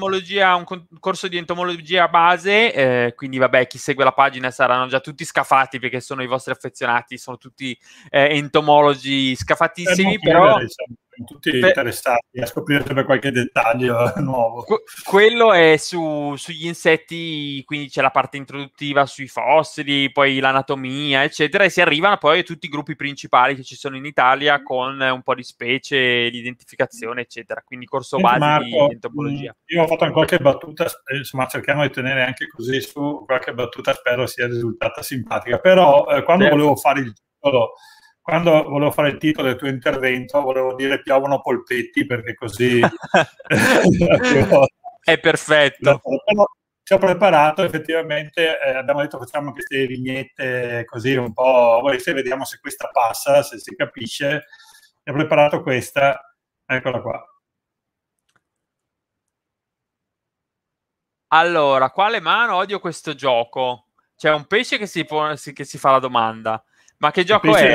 corso di entomologia, base, eh, quindi vabbè, chi segue la pagina saranno già tutti scafati perché sono i vostri affezionati, sono tutti eh, entomologi scafatissimi, però... Vero, diciamo tutti interessati a scoprire sempre qualche dettaglio [LAUGHS] nuovo. quello è su, sugli insetti, quindi c'è la parte introduttiva sui fossili, poi l'anatomia, eccetera, e si arrivano poi a tutti i gruppi principali che ci sono in Italia con un po' di specie, l'identificazione, eccetera. Quindi corso base di entomologia. Mm, io ho fatto qualche battuta, eh, insomma, cerchiamo di tenere anche così su qualche battuta, spero sia risultata simpatica, però eh, quando certo. volevo fare il titolo quando volevo fare il titolo del tuo intervento volevo dire piovono polpetti perché così [LAUGHS] [LAUGHS] è perfetto ci ho preparato effettivamente eh, abbiamo detto facciamo queste vignette così un po' se vediamo se questa passa se si capisce e ho preparato questa eccola qua allora quale mano odio questo gioco c'è un pesce che si, può, che si fa la domanda ma che gioco è?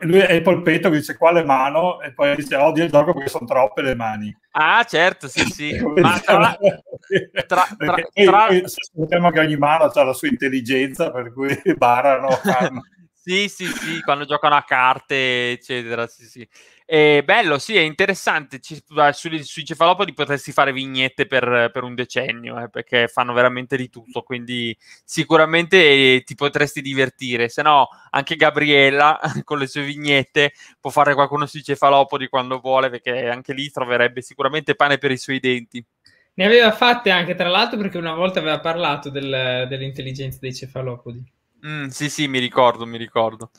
Lui è il polpetto che dice quale mano e poi dice odio il gioco perché sono troppe le mani. Ah, certo, sì, sì. [LAUGHS] Ma tra, tra, [LAUGHS] Sappiamo che ogni mano ha la sua intelligenza, per cui [LAUGHS] barano. sì, sì, sì, quando giocano a carte, eccetera. Sì, sì. È bello, sì, è interessante. Ci, sui, sui cefalopodi potresti fare vignette per, per un decennio, eh, perché fanno veramente di tutto. Quindi sicuramente eh, ti potresti divertire. Se no, anche Gabriella [LAUGHS] con le sue vignette può fare qualcuno sui cefalopodi quando vuole, perché anche lì troverebbe sicuramente pane per i suoi denti. Ne aveva fatte anche, tra l'altro, perché una volta aveva parlato del, dell'intelligenza dei cefalopodi. Mm, sì, sì, mi ricordo, mi ricordo.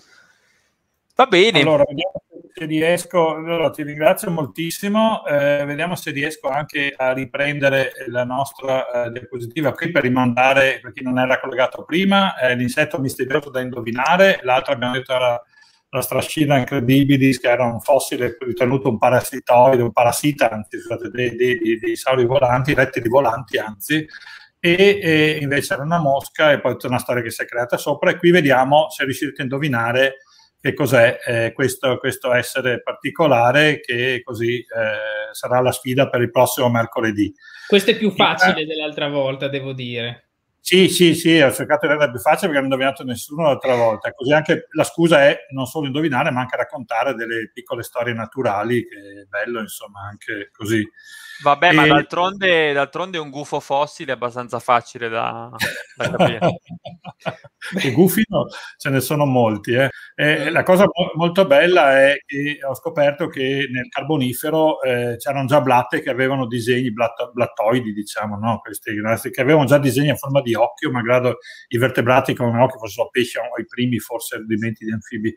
Va bene. Allora, vediamo se riesco, allora, ti ringrazio moltissimo, eh, vediamo se riesco anche a riprendere la nostra eh, diapositiva qui per rimandare, per chi non era collegato prima, eh, l'insetto misterioso da indovinare, l'altro abbiamo detto era la strascina incredibilis che era un fossile ritenuto un parassitoide, un parassita, anzi, scusate, dei, dei, dei sauri volanti, rettili volanti anzi, e, e invece era una mosca e poi tutta una storia che si è creata sopra e qui vediamo se riuscite a indovinare che cos'è eh, questo, questo, essere particolare che così eh, sarà la sfida per il prossimo mercoledì. Questo è più facile e, dell'altra volta, devo dire. Sì, sì, sì, ho cercato di rendere più facile perché non ho indovinato nessuno l'altra volta, così anche la scusa è non solo indovinare ma anche raccontare delle piccole storie naturali, che è bello insomma anche così. Vabbè, e... ma d'altronde, d'altronde un gufo fossile è abbastanza facile da, da capire. [LAUGHS] I gufi no, ce ne sono molti. Eh. Mm. la cosa mo- molto bella è che ho scoperto che nel Carbonifero eh, c'erano già blatte che avevano disegni blat- blattoidi, diciamo, no? Questi, che avevano già disegni a forma di occhio, malgrado i vertebrati come occhio fossero pesci o i primi forse rudimenti di anfibi.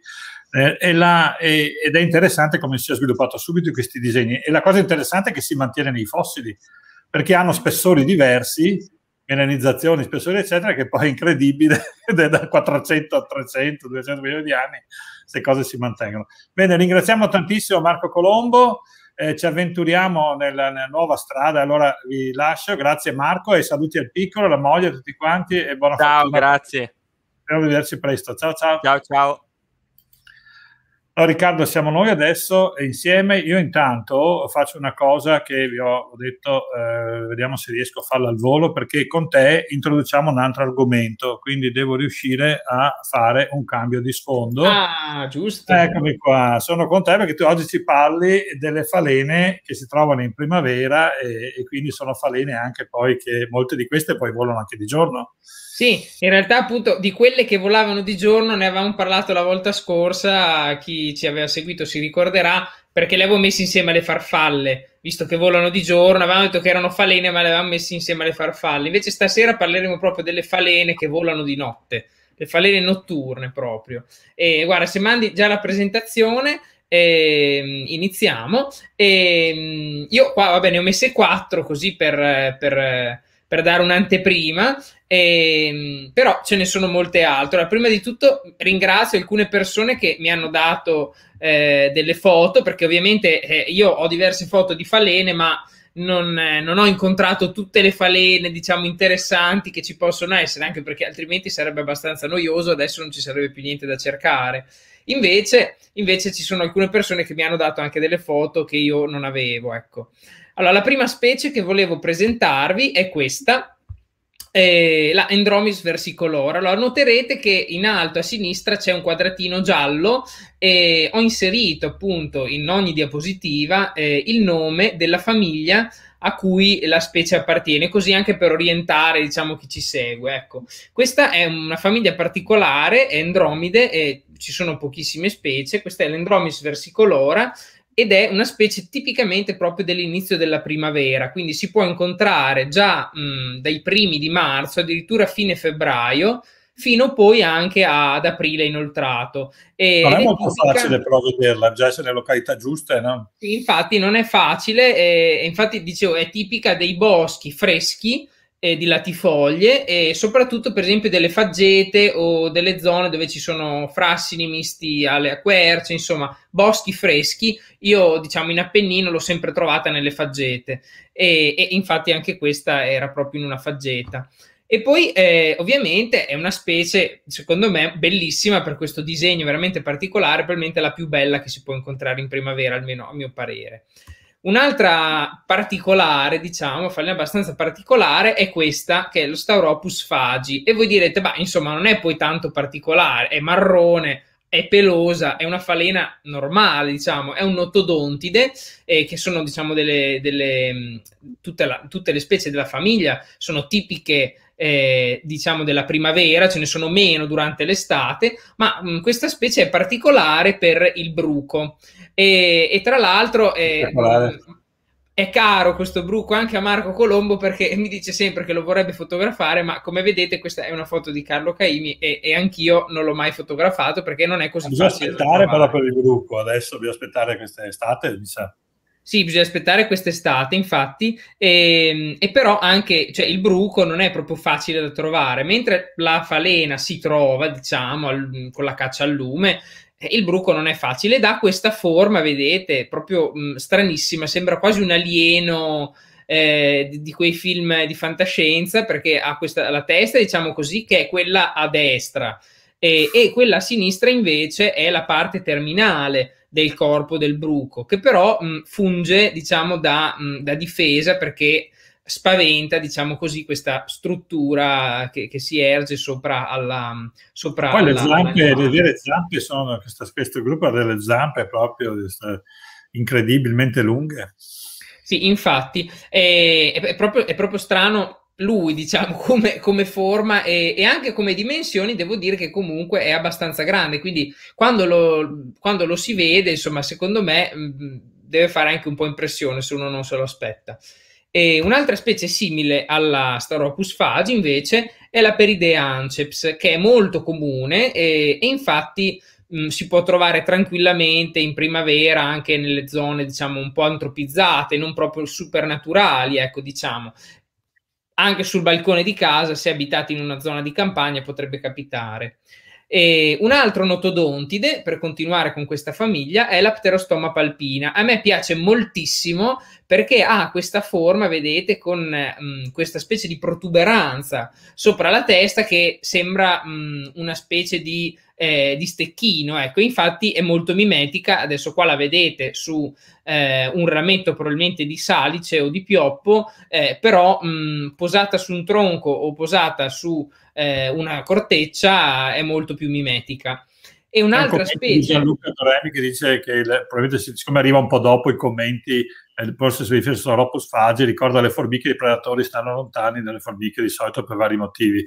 Eh, e la, e, ed è interessante come si è sviluppato subito questi disegni. E la cosa interessante è che si mantiene nei fossili, perché hanno spessori diversi, melanizzazioni, spessori eccetera, che poi è incredibile, [LAUGHS] è da 400 a 300, 200 milioni di anni, se cose si mantengono. Bene, ringraziamo tantissimo Marco Colombo, eh, ci avventuriamo nella, nella, nuova strada, allora vi lascio, grazie Marco e saluti al piccolo, alla moglie, a tutti quanti e buona ciao, Ciao, grazie. Spero di vederci presto, ciao ciao. Ciao ciao. Allora, Riccardo, siamo noi adesso insieme. Io intanto faccio una cosa che vi ho detto, eh, vediamo se riesco a farla al volo, perché con te introduciamo un altro argomento, quindi devo riuscire a fare un cambio di sfondo. Ah, giusto. Eccomi qua, sono con te perché tu oggi ci parli delle falene che si trovano in primavera e, e quindi sono falene anche poi che molte di queste poi volano anche di giorno. Sì, in realtà appunto di quelle che volavano di giorno ne avevamo parlato la volta scorsa, chi ci aveva seguito si ricorderà, perché le avevo messe insieme alle farfalle, visto che volano di giorno, avevamo detto che erano falene ma le avevamo messe insieme alle farfalle, invece stasera parleremo proprio delle falene che volano di notte, le falene notturne proprio. E guarda, se mandi già la presentazione... E ehm, iniziamo e ehm, io qua vabbè ne ho messe quattro così per, per per dare un'anteprima, ehm, però ce ne sono molte altre. Allora, prima di tutto ringrazio alcune persone che mi hanno dato eh, delle foto, perché ovviamente eh, io ho diverse foto di falene, ma non, eh, non, ho incontrato tutte le falene, diciamo, interessanti che ci possono essere, anche perché altrimenti sarebbe abbastanza noioso, adesso non ci sarebbe più niente da cercare. Invece, invece ci sono alcune persone che mi hanno dato anche delle foto che io non avevo, ecco. Allora, la prima specie che volevo presentarvi è questa, eh, la Andromis versicolora. Allora, noterete che in alto a sinistra c'è un quadratino giallo e ho inserito appunto in ogni diapositiva eh, il nome della famiglia a cui la specie appartiene, così anche per orientare diciamo chi ci segue. Ecco. Questa è una famiglia particolare, è Andromide, e ci sono pochissime specie, questa è l'Andromis versicolora ed è una specie tipicamente proprio dell'inizio della primavera, quindi si può incontrare già mh, dai primi di marzo, addirittura fine febbraio, fino poi anche a, ad aprile inoltrato. E, non è molto tipica... facile però vederla, già se le località giuste, no? Sì, infatti non è facile, eh, infatti dicevo è tipica dei boschi freschi, eh, di latifoglie e soprattutto per esempio delle faggete o delle zone dove ci sono frassini misti alle querce, insomma boschi freschi, io diciamo in Appennino l'ho sempre trovata nelle faggete e, e infatti anche questa era proprio in una faggeta. E poi eh, ovviamente è una specie, secondo me, bellissima per questo disegno veramente particolare, probabilmente la più bella che si può incontrare in primavera, almeno a mio parere. Un'altra particolare, diciamo, farne abbastanza particolare, è questa che è lo Stauropus fagi. E voi direte, ma insomma, non è poi tanto particolare, è marrone, è pelosa, è una falena normale, diciamo, è un otodontide, eh, che sono, diciamo, delle, delle mm, la, tutte le specie della famiglia sono tipiche. Eh, diciamo della primavera, ce ne sono meno durante l'estate, ma mh, mm, questa specie è particolare per il bruco. E, e tra l'altro è, eh, è caro questo bruco anche a Marco Colombo perché mi dice sempre che lo vorrebbe fotografare, ma come vedete questa è una foto di Carlo Caimi e, e anch'io non l'ho mai fotografato perché non è così bisogna facile. Bisogna aspettare però per il bruco, adesso bisogna aspettare quest'estate, mi sa. Sì, bisogna aspettare quest'estate, infatti, e, ehm, e, però anche cioè, il bruco non è proprio facile da trovare, mentre la falena si trova, diciamo, al, con la caccia al lume, cioè, il bruco non è facile ed ha questa forma, vedete, proprio mh, stranissima, sembra quasi un alieno eh, di, di, quei film di fantascienza perché ha questa, la testa, diciamo così, che è quella a destra e, e quella a sinistra invece è la parte terminale del corpo del bruco che però mh, funge, diciamo, da, mh, da difesa perché spaventa, diciamo così, questa struttura che, che si erge sopra alla... Sopra Poi alla, le zampe, alla... le vere zampe sono, questa, questo gruppo ha delle zampe proprio eh, incredibilmente lunghe. Sì, infatti, è, è, proprio, è proprio strano lui, diciamo, [LAUGHS] come, come forma e, e, anche come dimensioni, devo dire che comunque è abbastanza grande. Quindi quando lo, quando lo si vede, insomma, secondo me mm, deve fare anche un po' impressione se uno non se lo aspetta. E un'altra specie simile alla Staropus fagi invece è la Peridea anceps, che è molto comune e, e infatti mh, si può trovare tranquillamente in primavera anche nelle zone diciamo un po' antropizzate, non proprio supernaturali, ecco diciamo. Anche sul balcone di casa, se abitate in una zona di campagna, potrebbe capitare. E un altro notodontide, per continuare con questa famiglia, è la Pterostoma palpina. A me piace moltissimo perché ha questa forma, vedete, con mh, mm, questa specie di protuberanza sopra la testa che sembra mh, mm, una specie di eh, di stecchino, ecco, infatti è molto mimetica, adesso qua la vedete su eh, un rametto probabilmente di salice o di pioppo, eh, però mh, posata su un tronco o posata su eh, una corteccia è molto più mimetica. E un'altra un specie... Gianluca Toremi che dice che il, probabilmente siccome arriva un po' dopo i commenti il processo di difesa sono troppo sfagi, ricorda le formiche, i predatori stanno lontani dalle formiche di solito per vari motivi.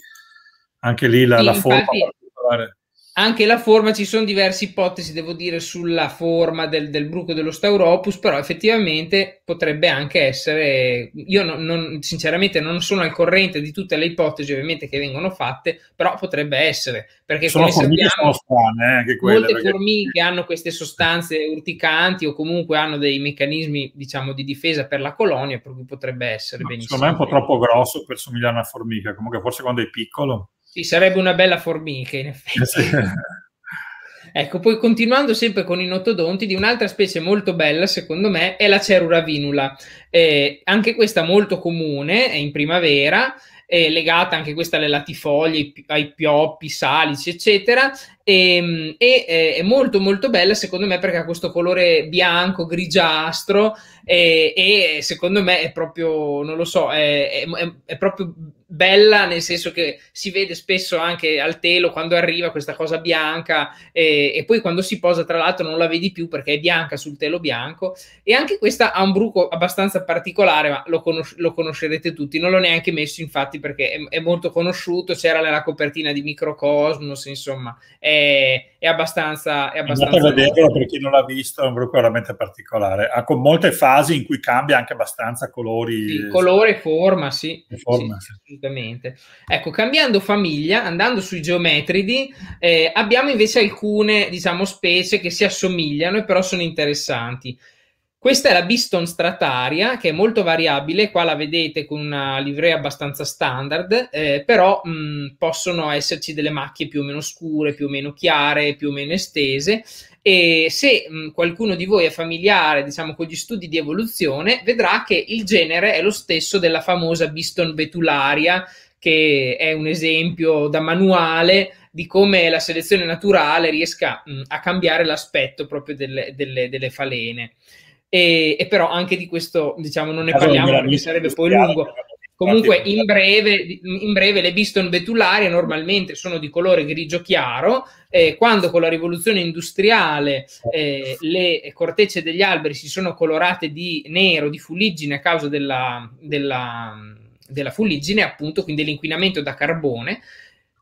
Anche lì la, sì, la infatti... forma particolare anche la forma, ci sono diverse ipotesi, devo dire, sulla forma del, del bruco dello Stauropus, però effettivamente potrebbe anche essere, io non, non, sinceramente non sono al corrente di tutte le ipotesi ovviamente che vengono fatte, però potrebbe essere, perché sono come sappiamo, strane, eh, quelle, molte perché... formiche hanno queste sostanze urticanti o comunque hanno dei meccanismi, diciamo, di difesa per la colonia, per cui potrebbe essere no, benissimo. Secondo me è un po' troppo grosso per somigliare a una formica, comunque forse quando è piccolo sì, sarebbe una bella formica, in effetti. Eh [LAUGHS] ecco, poi continuando sempre con i notodonti, di un'altra specie molto bella, secondo me, è la cerura vinula. Eh, anche questa molto comune, è in primavera, è legata anche questa alle latifoglie, ai pioppi, salici, eccetera, Ehm, e, e, eh, è molto molto bella secondo me perché ha questo colore bianco grigiastro e, e secondo me è proprio non lo so è, è, è, proprio bella nel senso che si vede spesso anche al telo quando arriva questa cosa bianca e, e, poi quando si posa tra l'altro non la vedi più perché è bianca sul telo bianco e anche questa ha un bruco abbastanza particolare ma lo, conos- lo conoscerete tutti non l'ho neanche messo infatti perché è, è molto conosciuto c'era nella copertina di Microcosmos insomma è è, abbastanza... È abbastanza vederlo per chi non l'ha visto, è un gruppo veramente particolare, ha con molte fasi in cui cambia anche abbastanza colori. Sì, colore e forma, sì. forma. sì, assolutamente. Ecco, cambiando famiglia, andando sui geometridi, eh, abbiamo invece alcune, diciamo, specie che si assomigliano e però sono interessanti. Questa è la Biston strataria che è molto variabile, qua la vedete con una livrea abbastanza standard, eh, però mh, mm, possono esserci delle macchie più o meno scure, più o meno chiare, più o meno estese e se mh, mm, qualcuno di voi è familiare diciamo, con gli studi di evoluzione vedrà che il genere è lo stesso della famosa Biston betularia che è un esempio da manuale di come la selezione naturale riesca mh, mm, a cambiare l'aspetto proprio delle, delle, delle falene e, e però anche di questo diciamo non ne allora, parliamo perché sarebbe poi lungo. Comunque in breve, in breve, le biston betulari normalmente sono di colore grigio chiaro, eh, quando con la rivoluzione industriale eh. eh, le cortecce degli alberi si sono colorate di nero, di fuliggine a causa della, della, della fuliggine, appunto, quindi dell'inquinamento da carbone,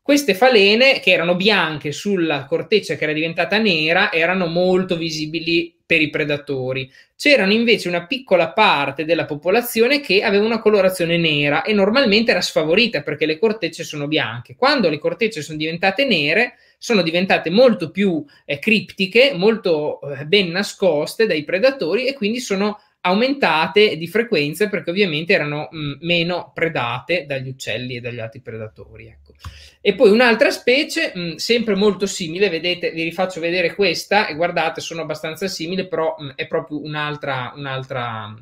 queste falene che erano bianche sulla corteccia che era diventata nera erano molto visibili per i predatori. C'erano invece una piccola parte della popolazione che aveva una colorazione nera e normalmente era sfavorita perché le cortecce sono bianche. Quando le cortecce sono diventate nere, sono diventate molto più eh, criptiche, molto eh, ben nascoste dai predatori e quindi sono aumentate di frequenza perché ovviamente erano mh, mm, meno predate dagli uccelli e dagli altri predatori. Ecco. E poi un'altra specie, mh, mm, sempre molto simile, vedete, vi rifaccio vedere questa e guardate, sono abbastanza simili, però mh, mm, è proprio un'altra, un'altra,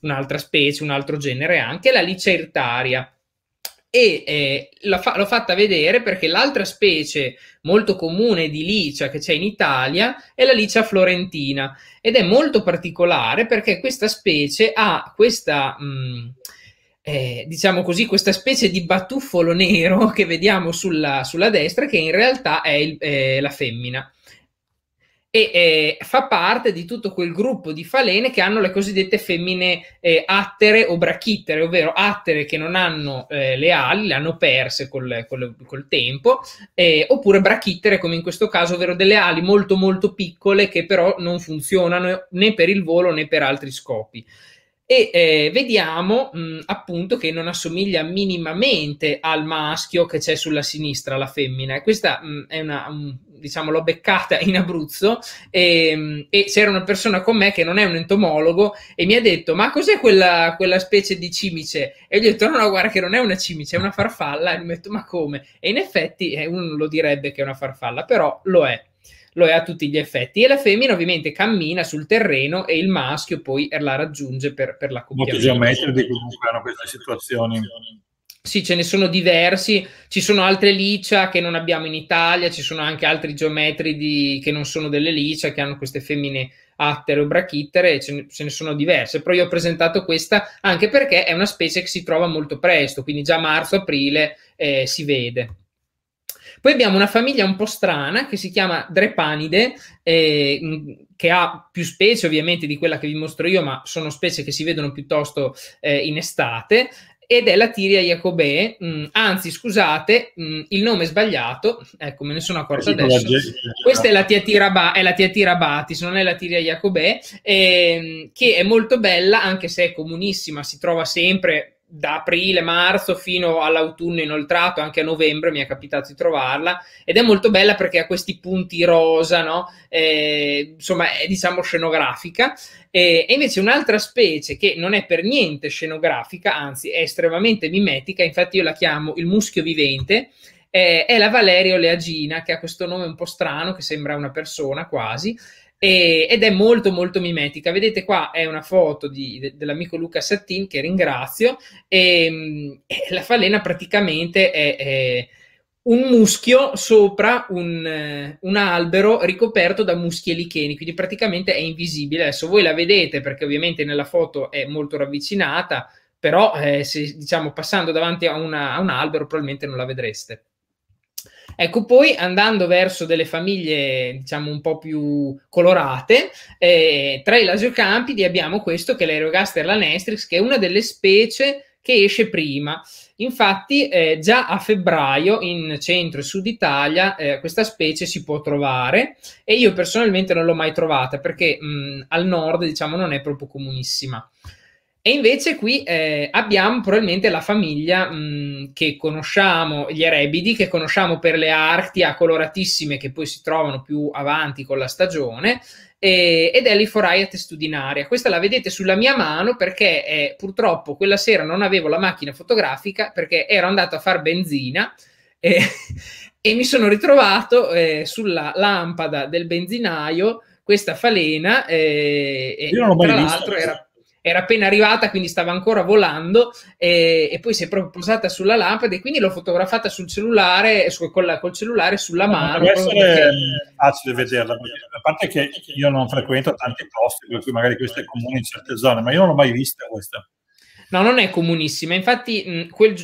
un'altra specie, un altro genere anche, la licertaria e eh, fa- l'ho fatta vedere perché l'altra specie molto comune di licia che c'è in Italia è la licia florentina ed è molto particolare perché questa specie ha questa, mh, mm, eh, diciamo così, questa specie di batuffolo nero [LAUGHS] che vediamo sulla, sulla destra che in realtà è il, eh, la femmina e eh, fa parte di tutto quel gruppo di falene che hanno le cosiddette femmine eh, attere o brachittere, ovvero attere che non hanno eh, le ali, le hanno perse col, col, col tempo, eh, oppure brachittere come in questo caso, ovvero delle ali molto molto piccole che però non funzionano né per il volo né per altri scopi. E eh, vediamo mh, mm, appunto che non assomiglia minimamente al maschio che c'è sulla sinistra, la femmina. E questa mh, mm, è una, diciamo, l'ho beccata in Abruzzo e, ehm, e, c'era una persona con me che non è un entomologo e mi ha detto ma cos'è quella, quella specie di cimice? E gli ho detto no, no, guarda che non è una cimice, è una farfalla. E mi ha detto ma come? E in effetti eh, uno lo direbbe che è una farfalla, però lo è lo è a tutti gli effetti e la femmina ovviamente cammina sul terreno e il maschio poi la raggiunge per, per la coppia. Molti geometrici comunque hanno queste situazioni sì, ce ne sono diversi, ci sono altre licia che non abbiamo in Italia, ci sono anche altri geometridi che non sono delle licia, che hanno queste femmine attere o brachittere, ce ne, ce ne sono diverse, però io ho presentato questa anche perché è una specie che si trova molto presto, quindi già marzo-aprile eh, si vede. Poi abbiamo una famiglia un po' strana che si chiama Drepanide, eh, che ha più specie ovviamente di quella che vi mostro io, ma sono specie che si vedono piuttosto eh, in estate ed è la Tiria Jacobè. Mm, anzi, scusate, mm, il nome è sbagliato, ecco, me ne sono accorto adesso. Questa è la Tiatira, ba- è non è la Tiria Jacobè, ehm, che è molto bella, anche se è comunissima, si trova sempre da aprile, marzo fino all'autunno inoltrato, anche a novembre mi è capitato di trovarla ed è molto bella perché ha questi punti rosa, no? eh, insomma è diciamo scenografica e, e invece un'altra specie che non è per niente scenografica, anzi è estremamente mimetica, infatti io la chiamo il muschio vivente, eh, è la Valeria oleagina, che ha questo nome un po' strano, che sembra una persona quasi, e, ed è molto molto mimetica. Vedete qua è una foto di, de, dell'amico Luca Sattin, che ringrazio, e, mm, e la falena praticamente è, è un muschio sopra un, eh, un, albero ricoperto da muschi e licheni, quindi praticamente è invisibile. Adesso voi la vedete perché ovviamente nella foto è molto ravvicinata, però eh, se, diciamo passando davanti a, una, a un albero probabilmente non la vedreste. Ecco, poi andando verso delle famiglie, diciamo, un po' più colorate, eh, tra i lasiocampidi abbiamo questo che è l'Aerogaster lanestrix, che è una delle specie che esce prima. Infatti eh, già a febbraio in centro e sud Italia eh, questa specie si può trovare e io personalmente non l'ho mai trovata perché mh, mm, al nord diciamo non è proprio comunissima. E invece qui eh, abbiamo probabilmente la famiglia mh, mm, che conosciamo, gli erebidi, che conosciamo per le Arctia coloratissime che poi si trovano più avanti con la stagione, eh, ed è l'Iforaia testudinaria. Questa la vedete sulla mia mano perché eh, purtroppo quella sera non avevo la macchina fotografica perché ero andato a far benzina e, [LAUGHS] e mi sono ritrovato eh, sulla lampada del benzinaio questa falena eh, e, Io non l'ho mai visto. era era appena arrivata, quindi stava ancora volando e, e poi si è proprio posata sulla lampada e quindi l'ho fotografata sul cellulare, su, col, col, cellulare sulla mano. Deve essere perché... facile vederla, a parte che io non frequento tanti posti, per cui magari questo è comune in certe zone, ma io non l'ho mai vista questa. No, non è comunissima. Infatti, quel,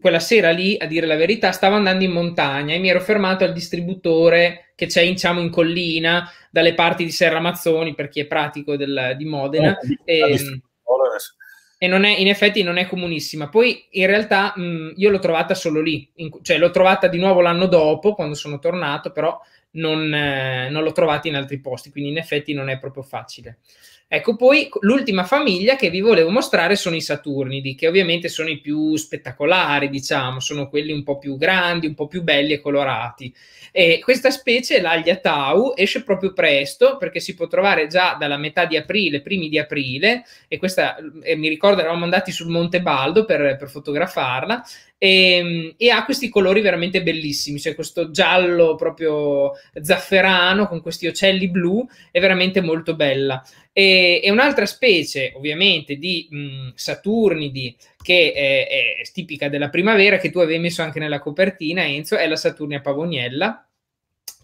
quella sera lì, a dire la verità, stavo andando in montagna e mi ero fermato al distributore che c'è, diciamo, in collina, dalle parti di Serra Mazzoni, per chi è pratico del, di Modena. Eh, ehm, no, e, e non è, in effetti non è comunissima. Poi in realtà mh, io l'ho trovata solo lì, in, cioè l'ho trovata di nuovo l'anno dopo quando sono tornato, però non, eh, non l'ho trovata in altri posti, quindi in effetti non è proprio facile. Ecco, poi l'ultima famiglia che vi volevo mostrare sono i Saturnidi, che ovviamente sono i più spettacolari, diciamo, sono quelli un po' più grandi, un po' più belli e colorati. E questa specie, l'aglia tau, esce proprio presto perché si può trovare già dalla metà di aprile, primi di aprile, e questa, eh, mi ricordo, eravamo andati sul Monte Baldo per, per fotografarla, e, ehm, e, ha questi colori veramente bellissimi, cioè questo giallo proprio zafferano con questi ocelli blu, è veramente molto bella. E, e un'altra specie ovviamente di mh, mm, Saturnidi che è, è tipica della primavera, che tu avevi messo anche nella copertina Enzo, è la Saturnia Pavoniella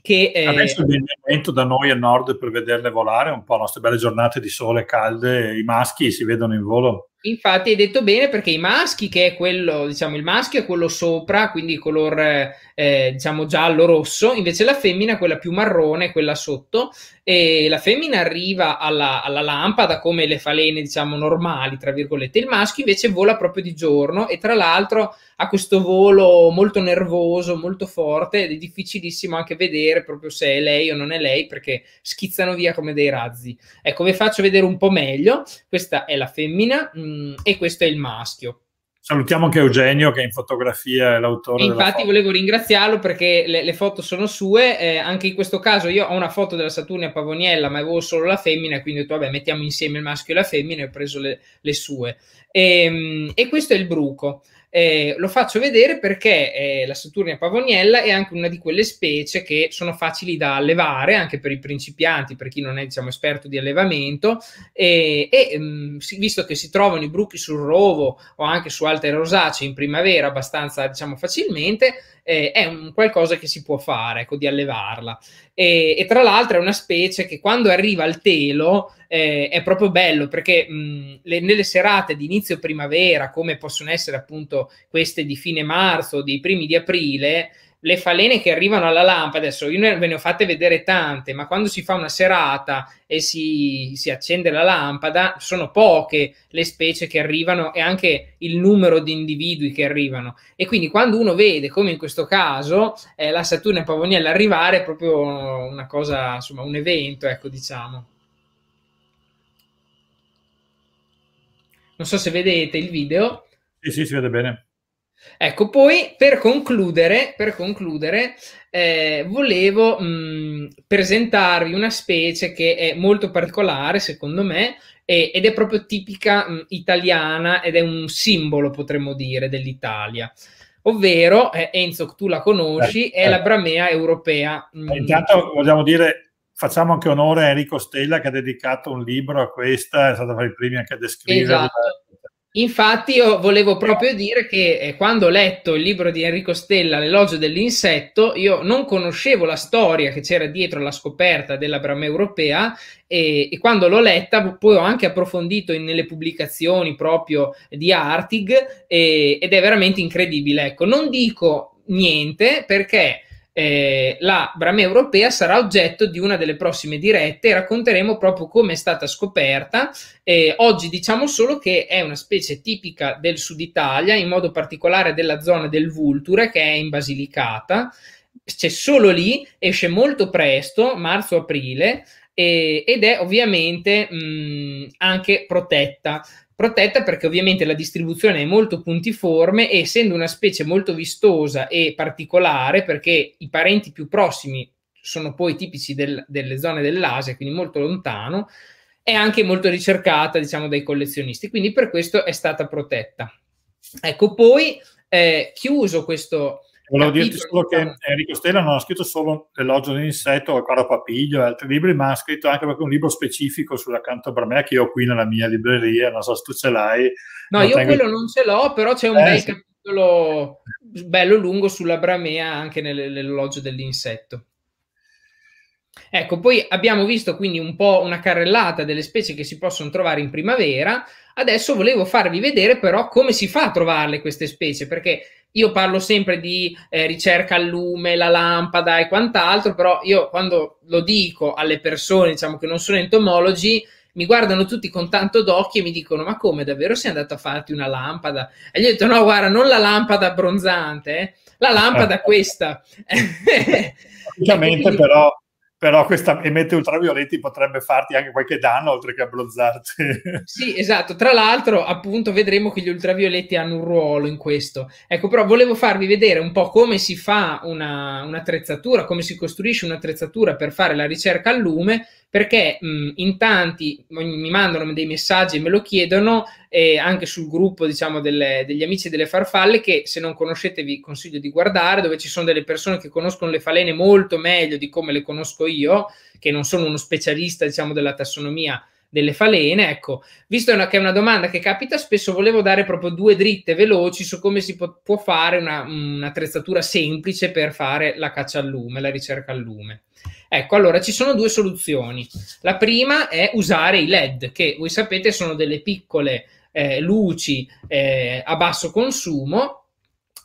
che è... adesso è il momento da noi al nord per vederle volare un po' le nostre belle giornate di sole calde i maschi si vedono in volo Infatti hai detto bene perché i maschi, che è quello, diciamo, il maschio è quello sopra, quindi color eh, eh diciamo giallo-rosso, invece la femmina è quella più marrone, quella sotto, e la femmina arriva alla, alla, lampada come le falene, diciamo, normali, tra virgolette, il maschio invece vola proprio di giorno e tra l'altro ha questo volo molto nervoso, molto forte ed è difficilissimo anche vedere proprio se è lei o non è lei perché schizzano via come dei razzi. Ecco, vi faccio vedere un po' meglio. Questa è la femmina mh, mm, e questo è il maschio. Salutiamo anche Eugenio che è in fotografia è l'autore. infatti volevo ringraziarlo perché le, le foto sono sue, eh, anche in questo caso io ho una foto della Saturnia Pavoniella ma avevo solo la femmina, quindi ho detto vabbè mettiamo insieme il maschio e la femmina e ho preso le, le sue. E, ehm, e questo è il bruco. Eh, lo faccio vedere perché eh, la Saturnia pavoniella è anche una di quelle specie che sono facili da allevare anche per i principianti, per chi non è diciamo, esperto di allevamento e, e mh, mm, visto che si trovano i bruchi sul rovo o anche su altre rosacee in primavera abbastanza diciamo, facilmente, eh, è un qualcosa che si può fare, ecco, di allevarla. E, e, tra l'altro è una specie che quando arriva al telo eh, è proprio bello perché mh, le, nelle serate di inizio primavera, come possono essere appunto queste di fine marzo, dei primi di aprile, le falene che arrivano alla lampada, adesso io ve ne ho fatte vedere tante, ma quando si fa una serata e si, si accende la lampada, sono poche le specie che arrivano e anche il numero di individui che arrivano. E quindi quando uno vede, come in questo caso, eh, la e Pavoniella arrivare, è proprio una cosa, insomma, un evento, ecco, diciamo. Non so se vedete il video. Sì, sì, si vede bene. Ecco, poi per concludere, per concludere eh, volevo mh, presentarvi una specie che è molto particolare, secondo me, e, ed è proprio tipica mh, italiana ed è un simbolo, potremmo dire, dell'Italia. Ovvero, eh, Enzo, tu la conosci, eh, è la eh. bramea europea. Eh, intanto vogliamo dire, facciamo anche onore a Enrico Stella che ha dedicato un libro a questa, è stato fra i primi anche a descriverla. Esatto Infatti io volevo proprio dire che eh, quando ho letto il libro di Enrico Stella, L'elogio dell'insetto, io non conoscevo la storia che c'era dietro alla scoperta della brama europea e, e, quando l'ho letta poi ho anche approfondito in, nelle pubblicazioni proprio di Artig e, ed è veramente incredibile. Ecco, non dico niente perché eh, la Brame europea sarà oggetto di una delle prossime dirette e racconteremo proprio come è stata scoperta. Eh, oggi diciamo solo che è una specie tipica del sud Italia, in modo particolare della zona del Vulture che è in Basilicata. C'è solo lì, esce molto presto, marzo-aprile, e, ed è ovviamente mh, anche protetta. Protetta perché ovviamente la distribuzione è molto puntiforme e essendo una specie molto vistosa e particolare perché i parenti più prossimi sono poi tipici del, delle zone dell'Asia, quindi molto lontano, è anche molto ricercata diciamo dai collezionisti, quindi per questo è stata protetta. Ecco, poi eh, chiuso questo, Volevo dirti solo che Enrico Stella non ha scritto solo L'elogio dell'insetto, Il caro papiglio e altri libri, ma ha scritto anche un libro specifico sulla cantabramea che io ho qui nella mia libreria, non so se tu ce l'hai. No, io tengo... quello non ce l'ho, però c'è un eh, bel sì. capitolo bello lungo sulla bramea anche nell'elogio dell'insetto. Ecco, poi abbiamo visto quindi un po' una carrellata delle specie che si possono trovare in primavera. Adesso volevo farvi vedere però come si fa a trovarle queste specie, perché io parlo sempre di eh, ricerca al lume, la lampada e quant'altro, però io quando lo dico alle persone, diciamo, che non sono entomologi, mi guardano tutti con tanto d'occhio e mi dicono: Ma come davvero sei andato a farti una lampada? E gli ho detto: No, guarda, non la lampada abbronzante, eh? la lampada eh. questa. Ovviamente, [LAUGHS] però, però questa emette ultravioletti potrebbe farti anche qualche danno oltre che abbronzarti. [LAUGHS] Sì, esatto. Tra l'altro, appunto, vedremo che gli ultravioletti hanno un ruolo in questo. Ecco, però volevo farvi vedere un po' come si fa una, un'attrezzatura, come si costruisce un'attrezzatura per fare la ricerca al lume, perché mh, in tanti mi mandano dei messaggi e me lo chiedono eh, anche sul gruppo diciamo delle, degli amici delle farfalle che se non conoscete vi consiglio di guardare dove ci sono delle persone che conoscono le falene molto meglio di come le conosco io che non sono uno specialista diciamo della tassonomia delle falene. Ecco, visto che è una domanda che capita spesso, volevo dare proprio due dritte veloci su come si po- può fare una, un'attrezzatura semplice per fare la caccia al lume, la ricerca al lume. Ecco, allora ci sono due soluzioni. La prima è usare i LED, che voi sapete sono delle piccole eh, luci eh, a basso consumo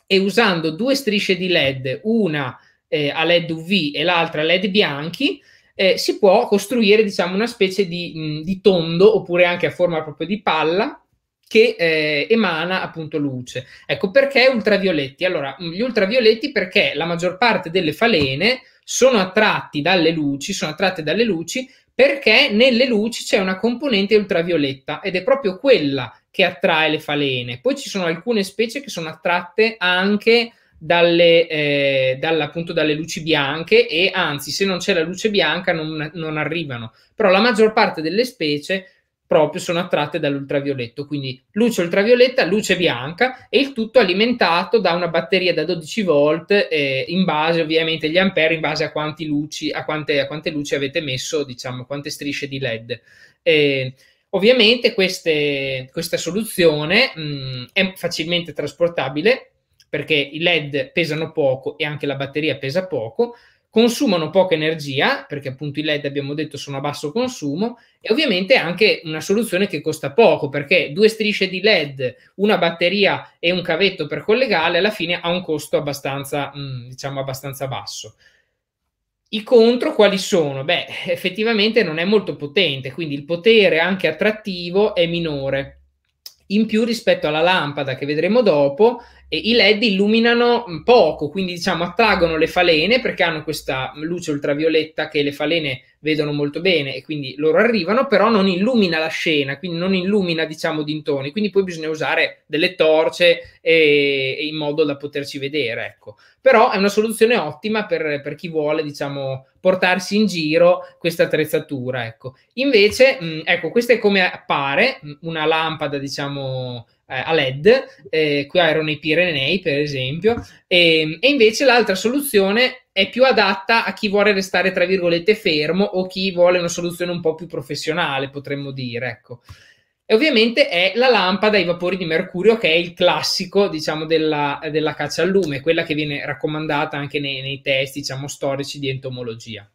e usando due strisce di LED, una eh, a LED UV e l'altra a LED bianchi, eh, si può costruire diciamo, una specie di, mh, mm, di, tondo oppure anche a forma proprio di palla che eh, emana appunto luce. Ecco perché ultravioletti? Allora, mm, gli ultravioletti perché la maggior parte delle falene sono attratti dalle luci, sono attratte dalle luci perché nelle luci c'è una componente ultravioletta ed è proprio quella che attrae le falene. Poi ci sono alcune specie che sono attratte anche dalle, eh, dalle, luci bianche e anzi se non c'è la luce bianca non, non arrivano. Però la maggior parte delle specie proprio sono attratte dall'ultravioletto, quindi luce ultravioletta, luce bianca e il tutto alimentato da una batteria da 12 volt eh, in base ovviamente agli ampere, in base a, quanti luci, a, quante, a quante luci avete messo, diciamo, quante strisce di LED. Eh, ovviamente queste, questa soluzione mh, mm, è facilmente trasportabile perché i LED pesano poco e anche la batteria pesa poco, consumano poca energia, perché appunto i LED abbiamo detto sono a basso consumo, e ovviamente anche una soluzione che costa poco, perché due strisce di LED, una batteria e un cavetto per collegare, alla fine ha un costo abbastanza, mm, diciamo, abbastanza basso. I contro quali sono? Beh, effettivamente non è molto potente, quindi il potere anche attrattivo è minore. In più rispetto alla lampada che vedremo dopo, e i LED illuminano poco, quindi diciamo attraggono le falene perché hanno questa luce ultravioletta che le falene vedono molto bene e quindi loro arrivano, però non illumina la scena, quindi non illumina diciamo dintoni, quindi poi bisogna usare delle torce e, e in modo da poterci vedere, ecco. Però è una soluzione ottima per, per chi vuole diciamo portarsi in giro questa attrezzatura, ecco. Invece, mh, ecco, questa è come appare una lampada diciamo eh, a LED, eh, qui erano i Pirenei per esempio, e, e invece l'altra soluzione è più adatta a chi vuole restare, tra virgolette, fermo o chi vuole una soluzione un po' più professionale, potremmo dire, ecco. E ovviamente è la lampada ai vapori di mercurio, che è il classico, diciamo, della, della caccia al lume, quella che viene raccomandata anche nei, nei test, diciamo, storici di entomologia.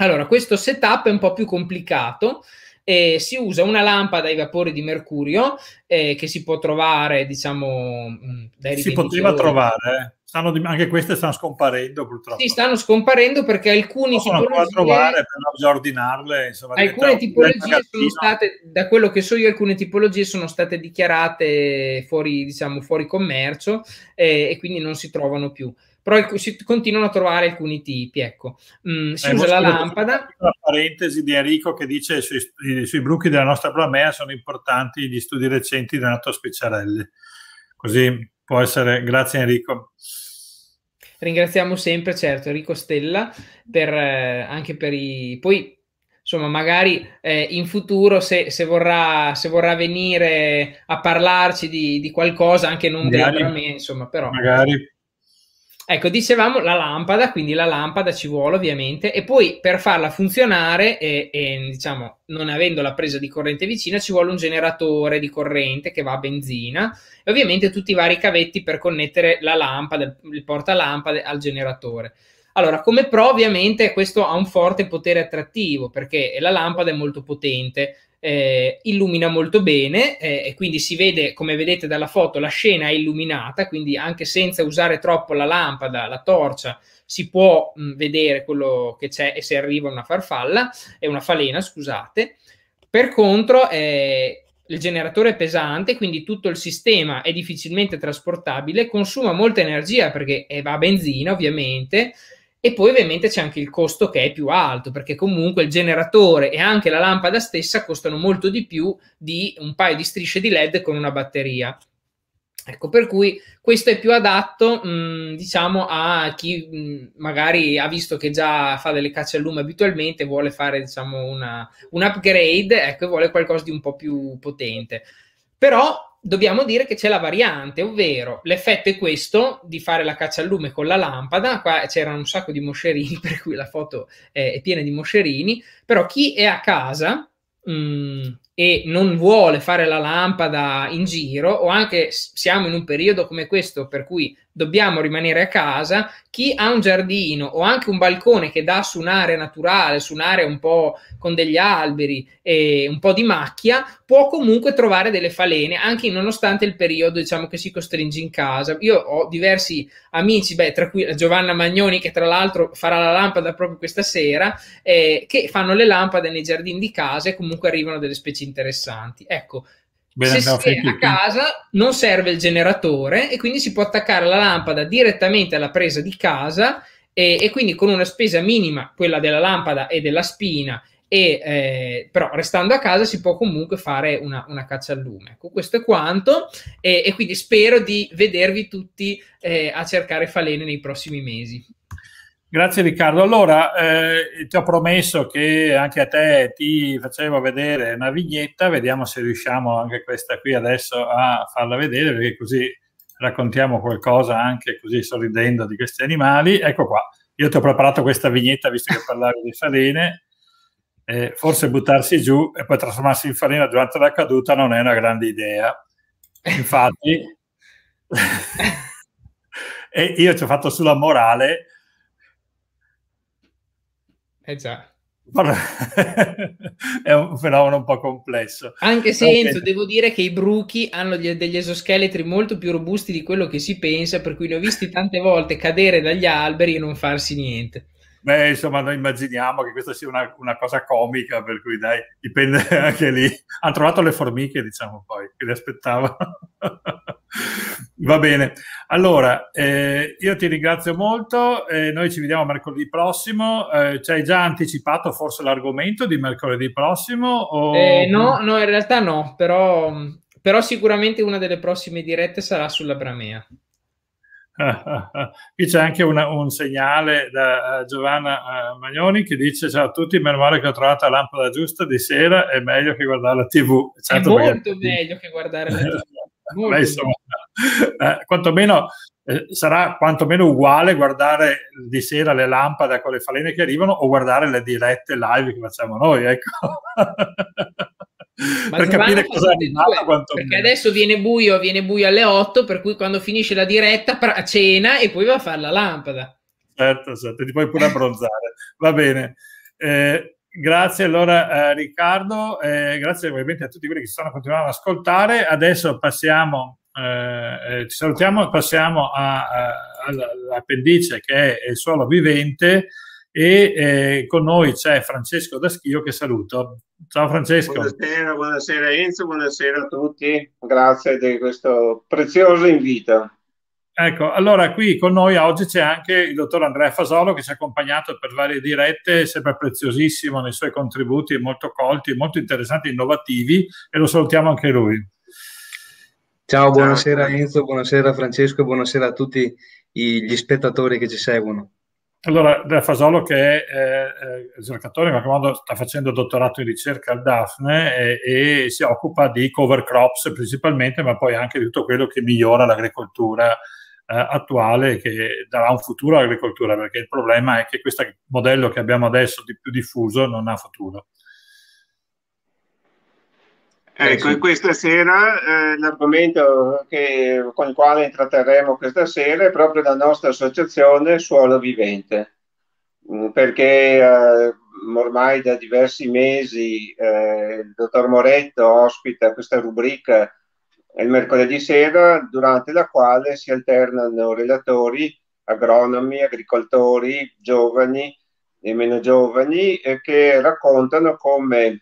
Allora, questo setup è un po' più complicato, eh, si usa una lampada ai vapori di mercurio eh, che si può trovare, diciamo, mm, dai Si poteva trovare, eh stanno, anche queste stanno scomparendo purtroppo. Sì, stanno scomparendo perché alcuni alcune sono tipologie... trovare, per bisogna ordinarle. Insomma, alcune tipologie sono state, da quello che so io, alcune tipologie sono state dichiarate fuori, diciamo, fuori commercio eh, e quindi non si trovano più. Però si continuano a trovare alcuni tipi, ecco. Mm, si eh, usa la lampada... La parentesi di Enrico che dice sui, eh, sui bruchi della nostra Blamea sono importanti gli studi recenti di Renato Speciarelli. Così può essere, grazie Enrico. Ringraziamo sempre, certo, Enrico Stella, per, eh, anche per i... Poi, insomma, magari eh, in futuro, se, se, vorrà, se, vorrà, venire a parlarci di, di qualcosa, anche non magari, me, insomma, però... Magari Ecco, dicevamo la lampada, quindi la lampada ci vuole ovviamente, e poi per farla funzionare, e, e, diciamo non avendo la presa di corrente vicina, ci vuole un generatore di corrente che va a benzina, e ovviamente tutti i vari cavetti per connettere la lampada, il portalampade al generatore. Allora, come pro, ovviamente questo ha un forte potere attrattivo perché la lampada è molto potente, eh, illumina molto bene eh, e quindi si vede, come vedete dalla foto, la scena è illuminata, quindi anche senza usare troppo la lampada, la torcia, si può mh, mm, vedere quello che c'è e se arriva una farfalla, è una falena, scusate. Per contro, eh, il generatore è pesante, quindi tutto il sistema è difficilmente trasportabile, consuma molta energia perché eh, va a benzina ovviamente, e poi ovviamente c'è anche il costo che è più alto, perché comunque il generatore e anche la lampada stessa costano molto di più di un paio di strisce di LED con una batteria. Ecco, per cui questo è più adatto, mh, diciamo, a chi mh, magari ha visto che già fa delle cacce al lume abitualmente, vuole fare, diciamo, una, un upgrade, ecco, e vuole qualcosa di un po' più potente. Però dobbiamo dire che c'è la variante, ovvero l'effetto è questo di fare la caccia al lume con la lampada, qua c'erano un sacco di moscerini, [LAUGHS] per cui la foto è, piena di moscerini, però chi è a casa mh, mm, e non vuole fare la lampada in giro o anche siamo in un periodo come questo per cui dobbiamo rimanere a casa, chi ha un giardino o anche un balcone che dà su un'area naturale, su un'area un po' con degli alberi e un po' di macchia, può comunque trovare delle falene anche nonostante il periodo diciamo che si costringe in casa. Io ho diversi amici, beh, tra cui Giovanna Magnoni che tra l'altro farà la lampada proprio questa sera, eh, che fanno le lampade nei giardini di casa e comunque arrivano delle specie pezzi interessanti. Ecco, Bene, se si è a casa non serve il generatore e quindi si può attaccare la lampada direttamente alla presa di casa e, e quindi con una spesa minima, quella della lampada e della spina, e, eh, però restando a casa si può comunque fare una, una caccia al lume. Ecco, questo è quanto e, e quindi spero di vedervi tutti eh, a cercare falene nei prossimi mesi. Grazie Riccardo. Allora, eh, ti ho promesso che anche a te ti facevo vedere una vignetta, vediamo se riusciamo anche questa qui adesso a farla vedere, perché così raccontiamo qualcosa anche così sorridendo di questi animali. Ecco qua, io ti ho preparato questa vignetta visto che parlavi di falene. eh, forse buttarsi giù e poi trasformarsi in farina durante la caduta non è una grande idea. Infatti, [LAUGHS] e io ci ho fatto sulla morale eh già. [LAUGHS] è un fenomeno un po' complesso. Anche se Enzo, devo dire che i bruchi hanno degli esoscheletri molto più robusti di quello che si pensa, per cui ne ho visti tante volte cadere dagli alberi e non farsi niente. Beh, insomma, noi immaginiamo che questa sia una, una, cosa comica, per cui dai, dipende [LAUGHS] anche lì. Hanno trovato le formiche, diciamo poi, che le aspettavano. [LAUGHS] Va bene, allora eh, io ti ringrazio molto, eh, noi ci vediamo mercoledì prossimo, eh, ci hai già anticipato forse l'argomento di mercoledì prossimo? O... Eh, no, no, in realtà no, però, però sicuramente una delle prossime dirette sarà sulla Bramea. Qui c'è anche una, un segnale da uh, Giovanna uh, Magnoni che dice ciao a tutti, meno male che ho trovato la lampada giusta di sera, è meglio che guardare la tv. Certo è molto perché... meglio che guardare la tv. [LAUGHS] Beh, insomma, eh, quantomeno eh, sarà quantomeno uguale guardare di sera le lampade con le falene che arrivano o guardare le dirette live che facciamo noi, ecco. [LAUGHS] Ma per capire cosa è arrivato quanto perché meno. adesso viene buio, viene buio alle 8 per cui quando finisce la diretta pra- cena e poi va a fare la lampada certo, certo, ti puoi pure abbronzare va bene eh, grazie allora eh, Riccardo eh, grazie ovviamente a tutti quelli che stanno continuando ad ascoltare adesso passiamo eh, eh, ci salutiamo e passiamo eh, all'appendice che è il suolo vivente e eh, con noi c'è Francesco Daschio che saluto. Ciao Francesco. Buonasera, buonasera Enzo, buonasera a tutti, grazie di questo prezioso invito. Ecco, allora qui con noi oggi c'è anche il dottor Andrea Fasolo che ci ha accompagnato per varie dirette, sempre preziosissimo nei suoi contributi, molto colti, molto interessanti, innovativi e lo salutiamo anche lui. Ciao, buonasera Ciao. Enzo, buonasera Francesco, buonasera a tutti gli spettatori che ci seguono. Allora, De Fasolo che è ricercatore, eh, eh, giocatore, in qualche modo sta facendo dottorato in ricerca al Daphne e, eh, e, si occupa di cover crops principalmente, ma poi anche di tutto quello che migliora l'agricoltura eh, attuale e che darà un futuro all'agricoltura, perché il problema è che questo modello che abbiamo adesso di più diffuso non ha futuro. Ecco, eh, e eh, questa sera eh, l'argomento che, con il quale tratteremo questa sera è proprio la nostra associazione Suolo Vivente, mm, perché eh, ormai da diversi mesi eh, il dottor Moretto ospita questa rubrica il mercoledì sera, durante la quale si alternano relatori, agronomi, agricoltori, giovani e meno giovani, eh, che raccontano come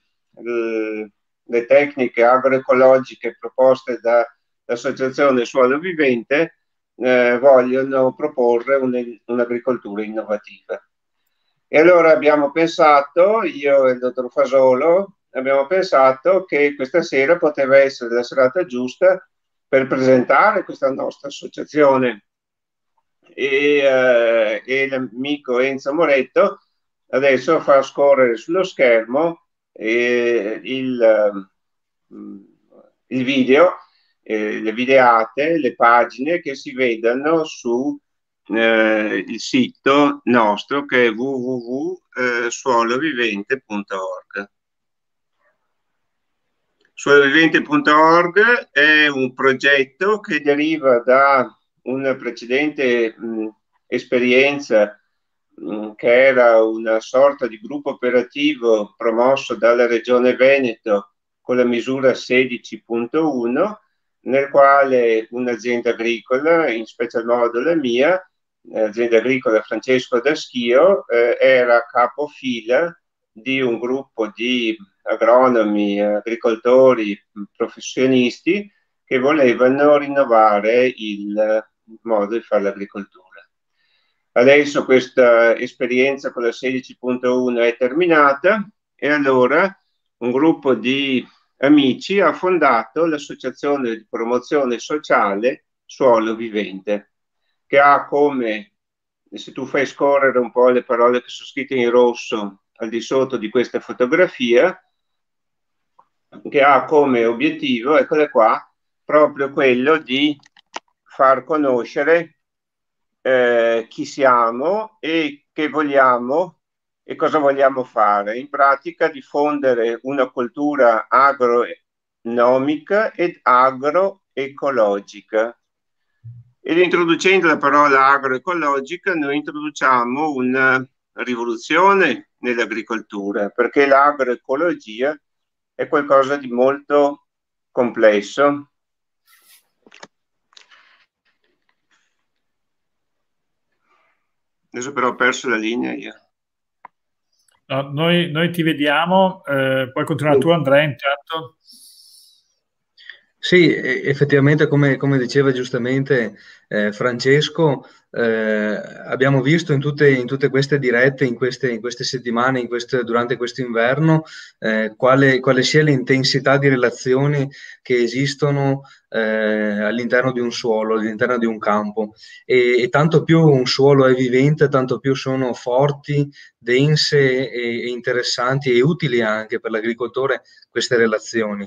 le tecniche agroecologiche proposte dall'Associazione Suolo Vivente eh, vogliono proporre un'agricoltura innovativa. E allora abbiamo pensato, io e il dottor Fasolo, abbiamo pensato che questa sera poteva essere la serata giusta per presentare questa nostra associazione. E, eh, e l'amico Enzo Moretto adesso fa scorrere sullo schermo eh, il, ehm, il, video, eh, le videate, le pagine che si vedono su eh, il sito nostro che è www.suolovivente.org. Eh, Suolovivente.org è un progetto che deriva da una precedente mh, esperienza Mm, che era una sorta di gruppo operativo promosso dalla Regione Veneto con la misura 16.1, nel quale un'azienda agricola, in special modo la mia, l'azienda agricola Francesco Daschio, eh, era capofila di un gruppo di agronomi, agricoltori, professionisti che volevano rinnovare il modo di fare l'agricoltura. Adesso questa esperienza con la 16.1 è terminata e allora un gruppo di amici ha fondato l'associazione di promozione sociale Suolo Vivente, che ha come, se tu fai scorrere un po' le parole che sono scritte in rosso al di sotto di questa fotografia, che ha come obiettivo, eccole qua, proprio quello di far conoscere eh, chi siamo e che vogliamo e cosa vogliamo fare. In pratica diffondere una cultura agronomica ed agroecologica. Ed introducendo la parola agroecologica noi introduciamo una rivoluzione nell'agricoltura perché l'agroecologia è qualcosa di molto complesso Adesso però ho perso la linea io. No, noi, noi, ti vediamo, eh, poi continua tu Andrea intanto. Sì, effettivamente, come, come diceva giustamente eh, Francesco, eh, abbiamo visto in tutte, in tutte, queste dirette, in queste, in queste settimane, in queste, durante questo inverno, eh, quale, quale, sia l'intensità di relazioni che esistono eh, all'interno di un suolo, all'interno di un campo. E, e, tanto più un suolo è vivente, tanto più sono forti, dense e, e interessanti e utili anche per l'agricoltore queste relazioni.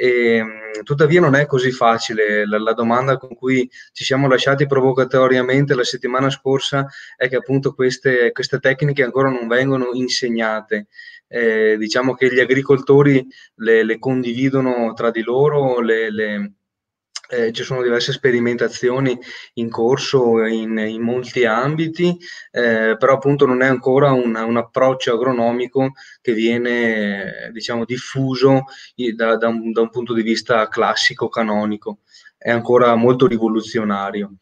E, ehm, tuttavia non è così facile. La, la, domanda con cui ci siamo lasciati provocatoriamente la settimana scorsa è che appunto queste, queste tecniche ancora non vengono insegnate. Eh, diciamo che gli agricoltori le, le condividono tra di loro, le, le eh, ci sono diverse sperimentazioni in corso in, in molti ambiti, eh, però appunto non è ancora un, un approccio agronomico che viene diciamo, diffuso da, da, un, da un punto di vista classico, canonico, è ancora molto rivoluzionario.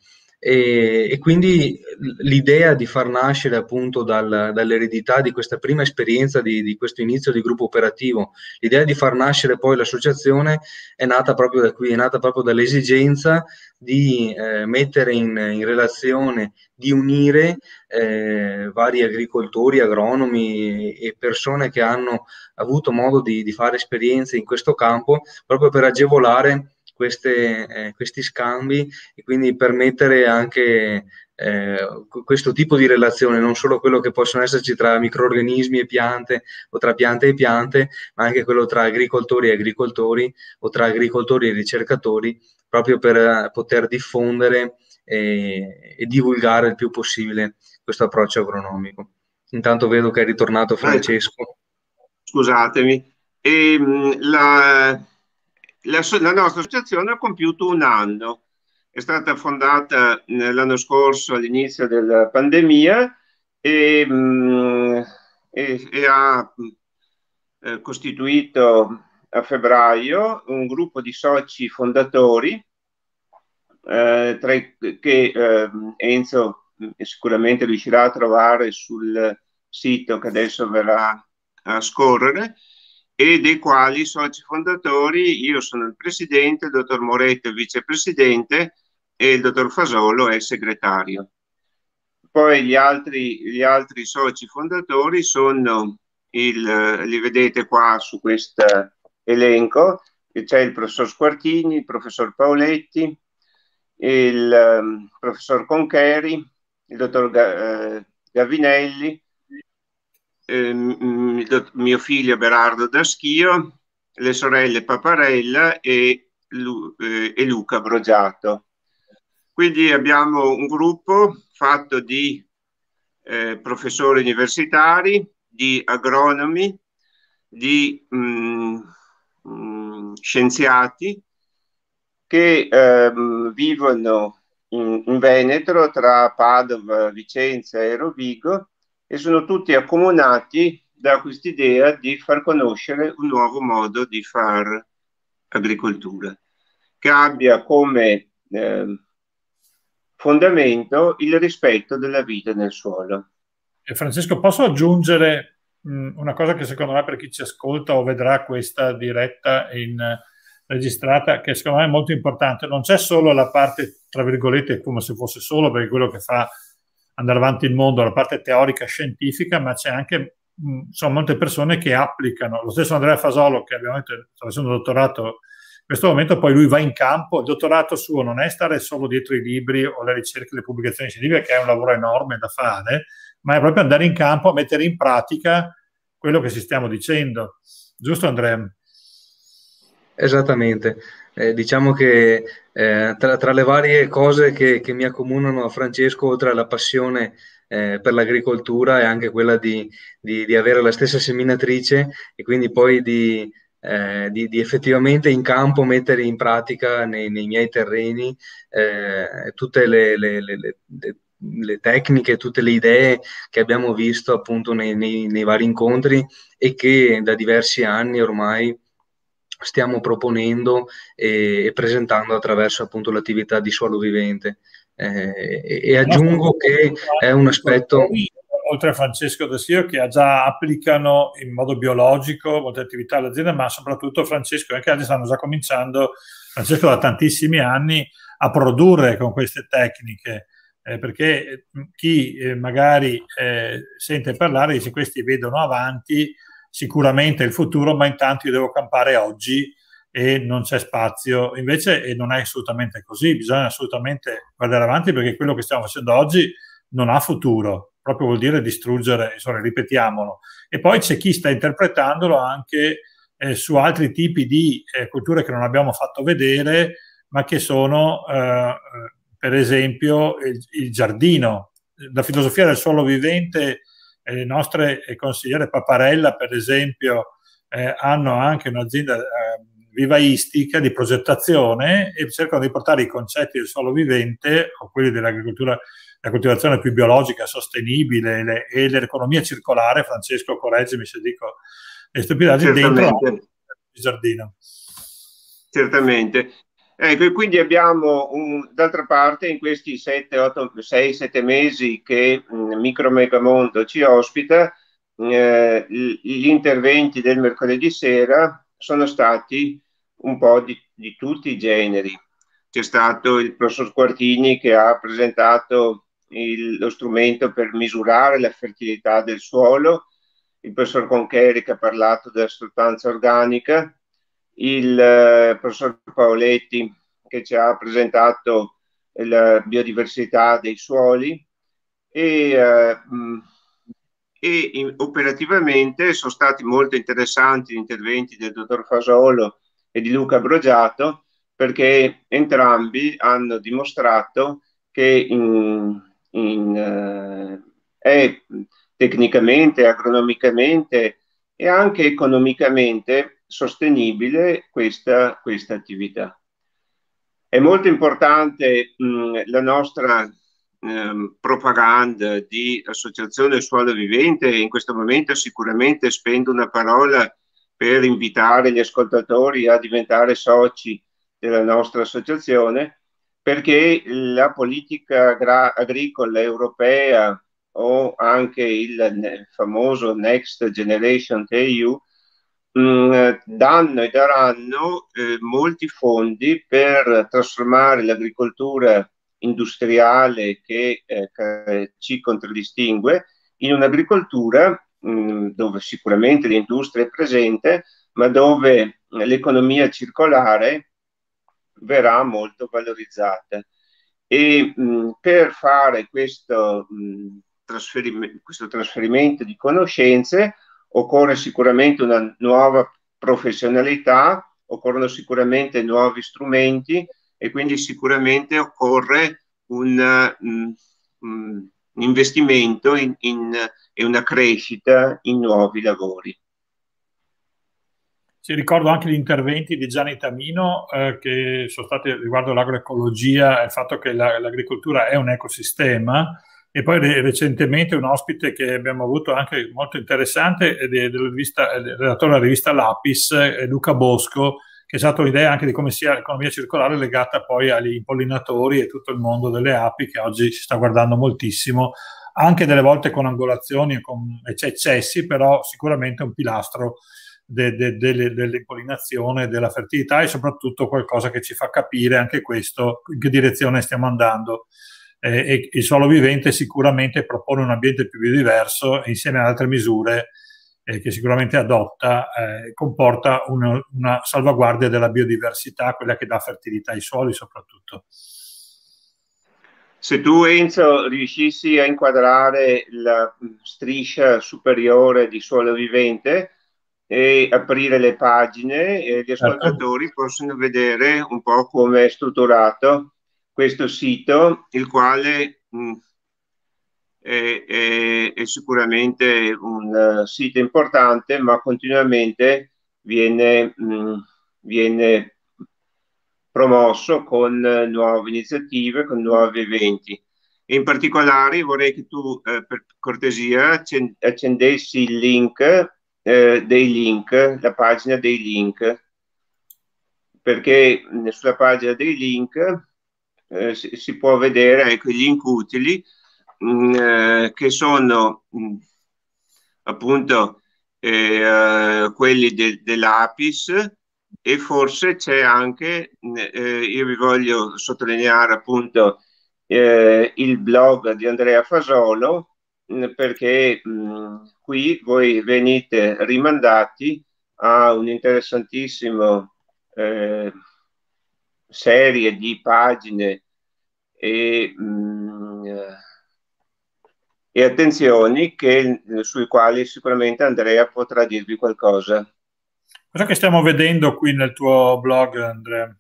E, e, quindi l'idea di far nascere appunto dal, dall'eredità di questa prima esperienza di, di, questo inizio di gruppo operativo, l'idea di far nascere poi l'associazione è nata proprio da qui, è nata proprio dall'esigenza di eh, mettere in, in, relazione, di unire eh, vari agricoltori, agronomi e persone che hanno avuto modo di, di fare esperienze in questo campo proprio per agevolare queste, eh, questi scambi e quindi permettere anche eh, questo tipo di relazione, non solo quello che possono esserci tra microorganismi e piante o tra piante e piante, ma anche quello tra agricoltori e agricoltori o tra agricoltori e ricercatori, proprio per eh, poter diffondere e, e divulgare il più possibile questo approccio agronomico. Intanto vedo che è ritornato Francesco. Scusatemi. E, ehm, la, la, la nostra associazione ha compiuto un anno. È stata fondata eh, l'anno scorso all'inizio della pandemia e, mm, e, e ha eh, costituito a febbraio un gruppo di soci fondatori eh, tra i, che eh, Enzo mm, sicuramente riuscirà a trovare sul sito che adesso verrà a scorrere e dei quali soci fondatori io sono il presidente, il dottor Moretto è vicepresidente e il dottor Fasolo è segretario. Poi gli altri, gli altri soci fondatori sono, il, li vedete qua su questo elenco, c'è il professor Squartini, il professor Paoletti, il um, professor Concheri, il dottor Ga- eh, Gavinelli, eh, mio figlio Berardo Daschio, le sorelle Paparella e, Lu eh, e Luca Brogiato. Quindi abbiamo un gruppo fatto di eh, professori universitari, di agronomi, di mh, mm, mh, mm, scienziati che ehm, vivono in, in Veneto tra Padova, Vicenza e Rovigo e sono tutti accomunati da quest'idea di far conoscere un nuovo modo di fare agricoltura, che abbia come eh, fondamento il rispetto della vita nel suolo. E Francesco, posso aggiungere mh, mm, una cosa che secondo me per chi ci ascolta o vedrà questa diretta in, eh, registrata, che secondo me è molto importante. Non c'è solo la parte, tra virgolette, come se fosse solo, perché quello che fa andare avanti il mondo, la parte teorica scientifica, ma c'è anche mm, sono molte persone che applicano. Lo stesso Andrea Fasolo, che abbiamo detto sta facendo dottorato in questo momento, poi lui va in campo. Il dottorato suo non è stare solo dietro i libri o le ricerche, le pubblicazioni scientifiche, che è un lavoro enorme da fare, ma è proprio andare in campo a mettere in pratica quello che ci stiamo dicendo. Giusto, Andrea? Esattamente eh, diciamo che eh, tra, tra, le varie cose che, che, mi accomunano a Francesco, oltre alla passione eh, per l'agricoltura, è anche quella di, di, di, avere la stessa seminatrice e quindi poi di, eh, di effettivamente in campo mettere in pratica nei, nei miei terreni eh, tutte le, le, le, le le tecniche, tutte le idee che abbiamo visto appunto nei, nei, nei, vari incontri e che da diversi anni ormai stiamo proponendo e, presentando attraverso appunto l'attività di suolo vivente. Eh, e aggiungo che è un aspetto... Oltre a Francesco Dessio che già applicano in modo biologico molte attività all'azienda, ma soprattutto Francesco e anche altri stanno già cominciando, Francesco da tantissimi anni, a produrre con queste tecniche. Eh, perché eh, chi eh, magari eh, sente parlare dice questi vedono avanti, sicuramente il futuro, ma intanto io devo campare oggi e non c'è spazio. Invece non è assolutamente così, bisogna assolutamente guardare avanti perché quello che stiamo facendo oggi non ha futuro, proprio vuol dire distruggere, insomma, ripetiamolo. E poi c'è chi sta interpretandolo anche eh, su altri tipi di eh, culture che non abbiamo fatto vedere, ma che sono, eh, eh per esempio, il, il, giardino, la filosofia del suolo vivente le nostre consigliere Paparella, per esempio, eh, hanno anche un'azienda eh, vivaistica di progettazione e cercano di portare i concetti del suolo vivente o quelli dell'agricoltura, la coltivazione più biologica, sostenibile le, e l'economia circolare, Francesco correggimi se dico le stupidaggini, dentro il giardino. Certamente, Ecco, e quindi abbiamo un, d'altra parte in questi 6-7 mesi che mm, Micro Megamondo ci ospita, mh, eh, gli interventi del mercoledì sera sono stati un po' di, di tutti i generi. C'è stato il professor Quartini che ha presentato il, lo strumento per misurare la fertilità del suolo, il professor Concheri che ha parlato della sostanza organica, il eh, professor Paoletti che ci ha presentato la biodiversità dei suoli e, eh, mm, e operativamente sono stati molto interessanti gli interventi del dottor Fasolo e di Luca Brogiato perché entrambi hanno dimostrato che in, in, eh, è tecnicamente, agronomicamente e anche economicamente sostenibile questa, questa attività. È molto importante mh, mm, la nostra ehm, propaganda di Associazione Suolo Vivente e in questo momento sicuramente spendo una parola per invitare gli ascoltatori a diventare soci della nostra associazione perché la politica agricola europea o anche il famoso Next Generation EU Mm, eh, danno e daranno eh, molti fondi per trasformare l'agricoltura industriale che eh, ci contraddistingue in un'agricoltura mm, dove sicuramente l'industria è presente, ma dove l'economia circolare verrà molto valorizzata. E mh, mm, per fare questo, mh, trasferim questo trasferimento di conoscenze, occorre sicuramente una nuova professionalità, occorrono sicuramente nuovi strumenti e quindi sicuramente occorre un, um, investimento in, in, e una crescita in nuovi lavori. Ci ricordo anche gli interventi di Gianni Tamino eh, che sono stati riguardo l'agroecologia e il fatto che l'agricoltura è un ecosistema e poi recentemente un ospite che abbiamo avuto anche molto interessante è del redattore della rivista Lapis, Luca Bosco, che è stata un'idea anche di come sia l'economia circolare legata poi agli impollinatori e tutto il mondo delle api che oggi si sta guardando moltissimo, anche delle volte con angolazioni e con eccessi, però sicuramente un pilastro de, de, de, dell'impollinazione, della fertilità e soprattutto qualcosa che ci fa capire anche questo, in che direzione stiamo andando eh, il suolo vivente sicuramente propone un ambiente più biodiverso insieme ad altre misure eh, che sicuramente adotta eh, comporta una, una, salvaguardia della biodiversità, quella che dà fertilità ai suoli soprattutto. Se tu Enzo riuscissi a inquadrare la mm, striscia superiore di suolo vivente e aprire le pagine, eh, gli certo. ascoltatori possono vedere un po' come è strutturato questo sito, il quale mh, mm, è, è, è, sicuramente un eh, sito importante, ma continuamente viene, mh, mm, viene promosso con nuove iniziative, con nuovi eventi. In particolare vorrei che tu, uh, per cortesia, accendessi il link eh, dei link, la pagina dei link, perché mm, sulla pagina dei link eh, si, si, può vedere anche gli incutili mh, mm, eh, che sono mh, mm, appunto eh, eh quelli de, dell'Apis e forse c'è anche, mm, eh, io vi voglio sottolineare appunto eh, il blog di Andrea Fasolo mh, perché qui voi venite rimandati a un interessantissimo eh, serie di pagine e, mh, mm, e attenzioni che, eh, sui quali sicuramente Andrea potrà dirvi qualcosa. Cosa che stiamo vedendo qui nel tuo blog, Andrea?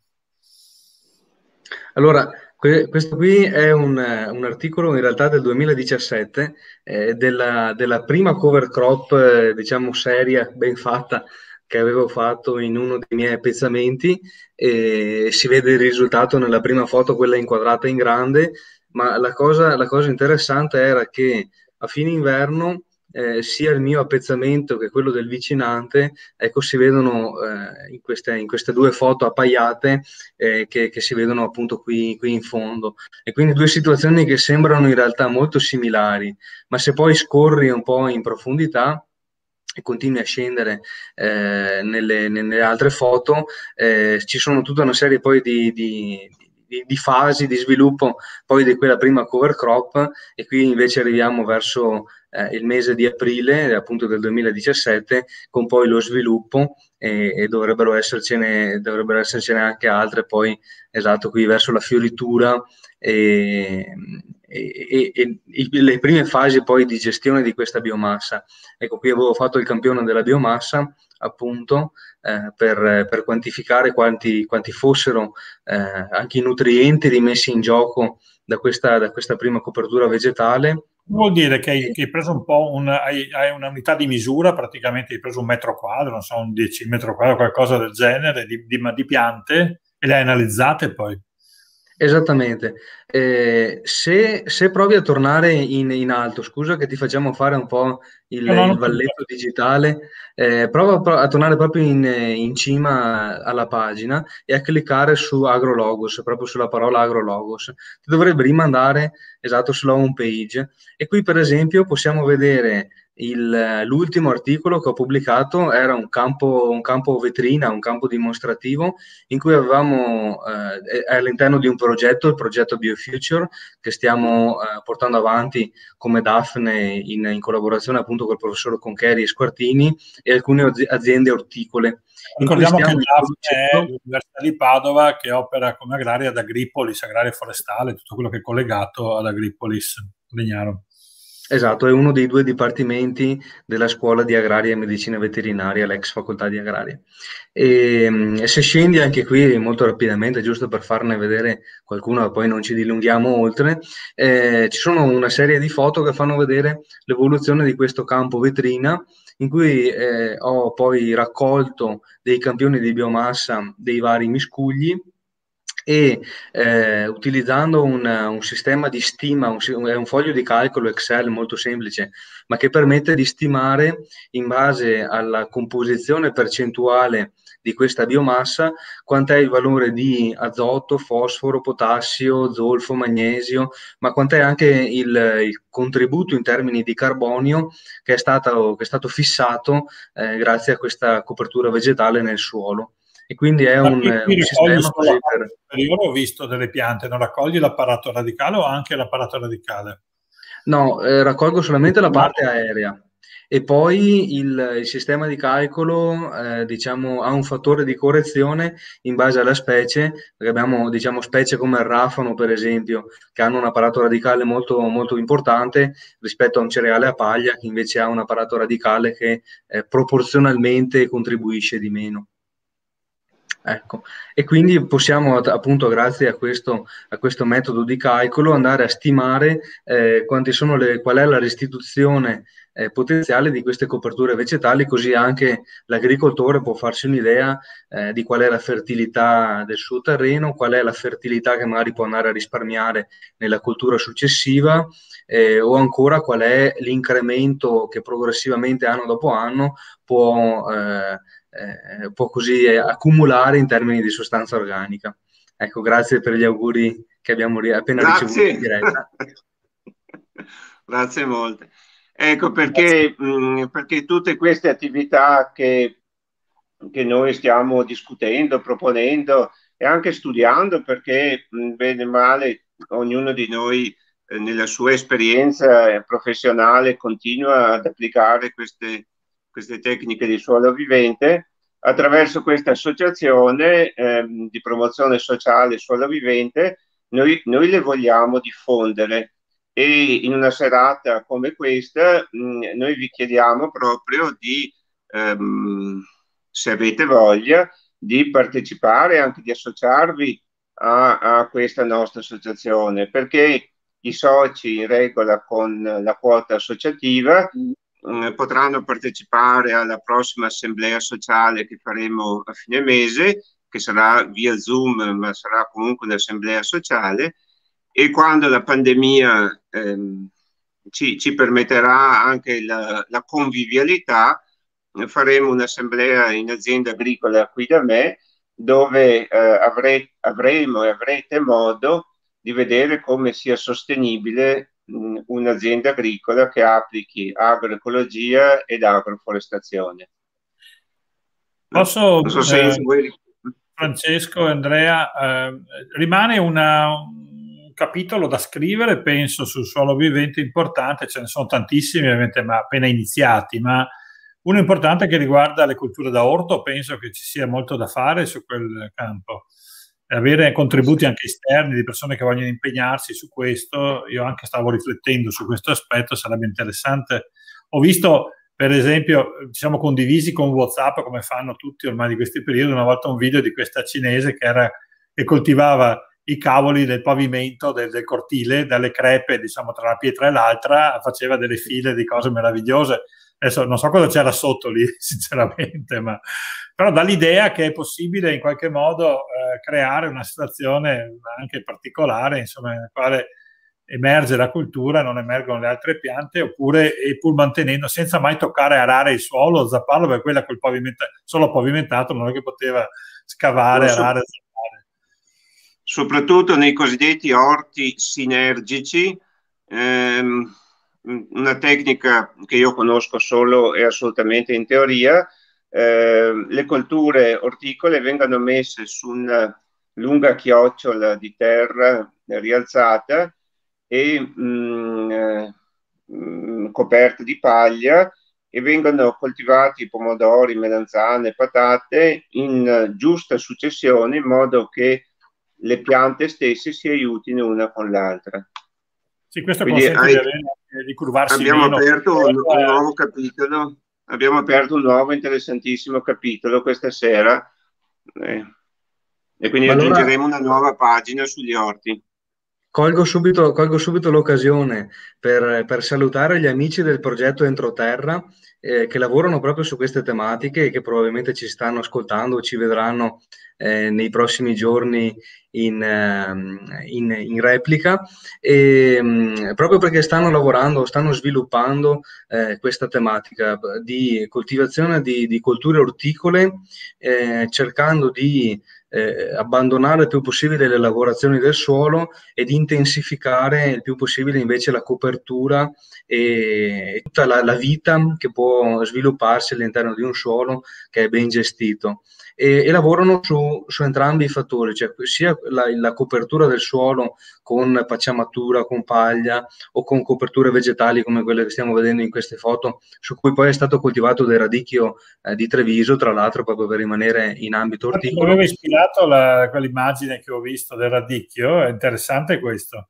Allora, questo qui è un, un, articolo in realtà del 2017, eh, della, della, prima cover crop, eh, diciamo, seria, ben fatta che avevo fatto in uno dei miei appezzamenti e si vede il risultato nella prima foto, quella inquadrata in grande, ma la cosa, la cosa interessante era che a fine inverno eh, sia il mio appezzamento che quello del vicinante, ecco, si vedono eh, in, queste, in, queste, due foto appaiate eh, che, che, si vedono appunto qui, qui, in fondo. E quindi due situazioni che sembrano in realtà molto similari, ma se poi scorri un po' in profondità e continui a scendere eh, nelle, nelle, altre foto, eh, ci sono tutta una serie poi di, di, di, di, fasi di sviluppo poi di quella prima cover crop e qui invece arriviamo verso eh, il mese di aprile appunto del 2017 con poi lo sviluppo e, e dovrebbero, essercene, dovrebbero essercene anche altre poi esatto qui verso la fioritura e, e, e, e, le prime fasi poi di gestione di questa biomassa. Ecco, qui avevo fatto il campione della biomassa appunto eh, per, per, quantificare quanti, quanti fossero eh, anche i nutrienti rimessi in gioco da questa, da questa prima copertura vegetale. Vuol dire che hai, che hai preso un po' un, hai, hai una unità di misura, praticamente hai preso un metro quadro, non so, un 10 metro quadro, qualcosa del genere di, di, di piante e le hai analizzate poi. Esattamente. Eh, se, se, provi a tornare in, in, alto, scusa che ti facciamo fare un po' il, eh, il valletto digitale, eh, prova a tornare proprio in, in, cima alla pagina e a cliccare su AgroLogos, proprio sulla parola AgroLogos. Ti dovrebbe rimandare esatto sulla home page e qui per esempio possiamo vedere il, eh, l'ultimo articolo che ho pubblicato era un campo, un campo, vetrina, un campo dimostrativo in cui avevamo eh, all'interno di un progetto, il progetto BioFuture, che stiamo eh, portando avanti come Daphne in, in collaborazione appunto col professor Concheri e Squartini e alcune aziende orticole. Ricordiamo che Daphne è l'Università di Padova che opera come agraria ad Agripolis, agraria forestale, tutto quello che è collegato ad Agripolis Legnaro. Esatto, è uno dei due dipartimenti della scuola di agraria e medicina veterinaria, l'ex facoltà di agraria. Ehm, e, se scendi anche qui molto rapidamente, giusto per farne vedere qualcuno, poi non ci dilunghiamo oltre, eh, ci sono una serie di foto che fanno vedere l'evoluzione di questo campo vetrina in cui eh, ho poi raccolto dei campioni di biomassa dei vari miscugli e eh, utilizzando un, un, sistema di stima, un, un, foglio di calcolo Excel molto semplice, ma che permette di stimare in base alla composizione percentuale di questa biomassa quant'è il valore di azoto, fosforo, potassio, zolfo, magnesio, ma quant'è anche il, il contributo in termini di carbonio che è stato, che è stato fissato eh, grazie a questa copertura vegetale nel suolo e quindi è un, eh, un sistema così per... Io ho visto delle piante, non raccogli l'apparato radicale o anche l'apparato radicale? No, eh, raccolgo solamente la parte aerea e poi il, il sistema di calcolo eh, diciamo, ha un fattore di correzione in base alla specie, perché abbiamo diciamo, specie come il rafano per esempio, che hanno un apparato radicale molto, molto, importante rispetto a un cereale a paglia che invece ha un apparato radicale che eh, proporzionalmente contribuisce di meno. Ecco. E quindi possiamo appunto grazie a questo, a questo metodo di calcolo andare a stimare eh, le, qual è la restituzione eh, potenziale di queste coperture vegetali, così anche l'agricoltore può farsi un'idea eh, di qual è la fertilità del suo terreno, qual è la fertilità che magari può andare a risparmiare nella cultura successiva eh, o ancora qual è l'incremento che progressivamente anno dopo anno può... Eh, eh, può così eh, accumulare in termini di sostanza organica. Ecco, grazie per gli auguri che abbiamo appena grazie. ricevuto in diretta. [LAUGHS] grazie molte. Ecco perché, mh, mm, perché tutte queste attività che, che, noi stiamo discutendo, proponendo e anche studiando, perché mh, mm, bene o male ognuno di noi eh, nella sua esperienza professionale continua ad applicare queste, queste tecniche di suolo vivente attraverso questa associazione ehm, di promozione sociale suolo vivente noi, noi, le vogliamo diffondere e in una serata come questa mh, mm, noi vi chiediamo proprio di ehm, se avete voglia di partecipare anche di associarvi a, a questa nostra associazione perché i soci in regola con la quota associativa mm. Eh, potranno partecipare alla prossima assemblea sociale che faremo a fine mese, che sarà via Zoom, ma sarà comunque un'assemblea sociale, e quando la pandemia ehm, ci, ci, permetterà anche la, la convivialità, faremo un'assemblea in azienda agricola qui da me dove eh, avre, avremo e avrete modo di vedere come sia sostenibile un'azienda agricola che applichi agroecologia ed agroforestazione. Posso, so eh, Francesco e Andrea, eh, rimane una, un capitolo da scrivere, penso, sul suolo vivente importante, ce ne sono tantissimi ovviamente, ma appena iniziati, ma uno importante che riguarda le culture da orto, penso che ci sia molto da fare su quel campo avere contributi anche esterni di persone che vogliono impegnarsi su questo, io anche stavo riflettendo su questo aspetto, sarebbe interessante. Ho visto, per esempio, ci siamo condivisi con WhatsApp, come fanno tutti ormai di questi periodi, una volta un video di questa cinese che, era, che coltivava i cavoli del pavimento del, del, cortile, dalle crepe, diciamo, tra una pietra e l'altra, faceva delle file di cose meravigliose. Adesso non so cosa c'era sotto lì, [LAUGHS] sinceramente, ma però dà che è possibile in qualche modo eh, creare una situazione anche particolare, insomma, nella quale emerge la cultura, non emergono le altre piante, oppure pur mantenendo, senza mai toccare, arare il suolo, zapparlo, per quella col pavimento solo pavimentato non è che poteva scavare, sopr- arare, zappare. Soprattutto nei cosiddetti orti sinergici, ehm, una tecnica che io conosco solo e assolutamente in teoria, eh, le colture orticole vengano messe su una lunga chiocciola di terra rialzata e mh, mm, eh, mh, mm, coperte di paglia e vengono coltivati pomodori, melanzane, patate in giusta successione in modo che le piante stesse si aiutino una con l'altra. Sì, questo Quindi consente hai, di, avere, di curvarsi abbiamo meno. Aperto un, un nuovo capitolo, abbiamo aperto un nuovo interessantissimo capitolo questa sera. Eh. E quindi allora, aggiungeremo una nuova pagina sugli orti. Colgo subito, colgo subito l'occasione per, per, salutare gli amici del progetto Entroterra eh, che lavorano proprio su queste tematiche e che probabilmente ci stanno ascoltando o ci vedranno eh, nei prossimi giorni in, ehm, in, in replica, e, mm, proprio perché stanno lavorando, stanno sviluppando eh, questa tematica di coltivazione di, di colture orticole, eh, cercando di eh, abbandonare il più possibile le lavorazioni del suolo e di intensificare il più possibile invece la copertura e tutta la, la vita che può svilupparsi all'interno di un suolo che è ben gestito e, e lavorano su, su, entrambi i fattori, cioè sia la, la, copertura del suolo con pacciamatura, con paglia o con coperture vegetali come quelle che stiamo vedendo in queste foto, su cui poi è stato coltivato del radicchio eh, di Treviso, tra l'altro proprio per rimanere in ambito orticolo. Mi aveva ispirato la, quell'immagine che ho visto del radicchio, è interessante questo.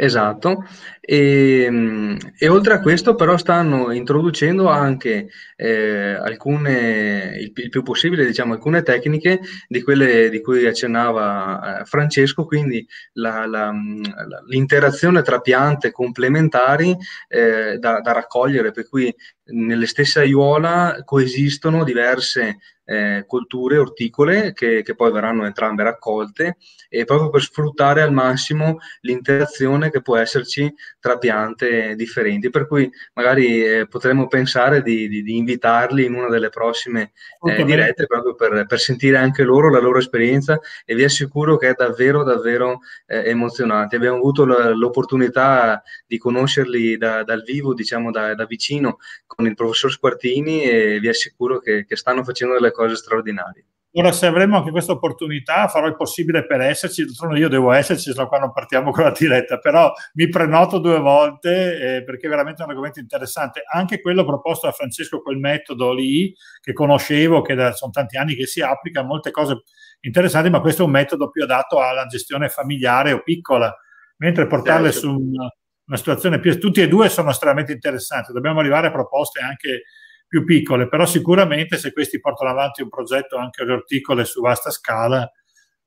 Esatto, e, ehm, e, oltre a questo però stanno introducendo anche eh, alcune, il, il, più possibile, diciamo, alcune tecniche di quelle di cui accennava eh, Francesco, quindi la, la, mm, la, l'interazione tra piante complementari eh, da, da raccogliere, per cui nelle stesse aiuola coesistono diverse eh, colture orticole che, che, poi verranno entrambe raccolte e proprio per sfruttare al massimo l'interazione che può esserci tra piante differenti. Per cui magari eh, potremmo pensare di, di, di, invitarli in una delle prossime eh, dirette proprio per, per, sentire anche loro la loro esperienza e vi assicuro che è davvero davvero eh, emozionante. Abbiamo avuto l'opportunità di conoscerli da, dal vivo, diciamo da, da, vicino con il professor Squartini e vi assicuro che, che stanno facendo delle cose cose straordinarie. Ora, se avremo anche questa opportunità, farò il possibile per esserci. io devo esserci solo quando partiamo con la diretta, però mi prenoto due volte eh, perché è veramente un argomento interessante. Anche quello proposto da Francesco, quel metodo lì che conoscevo, che da, sono tanti anni che si applica, molte cose interessanti, ma questo è un metodo più adatto alla gestione familiare o piccola, mentre portarle certo. su una, una situazione più. Tutti e due sono estremamente interessanti. Dobbiamo arrivare a proposte anche più piccole, però sicuramente se questi portano avanti un progetto anche alle orticole su vasta scala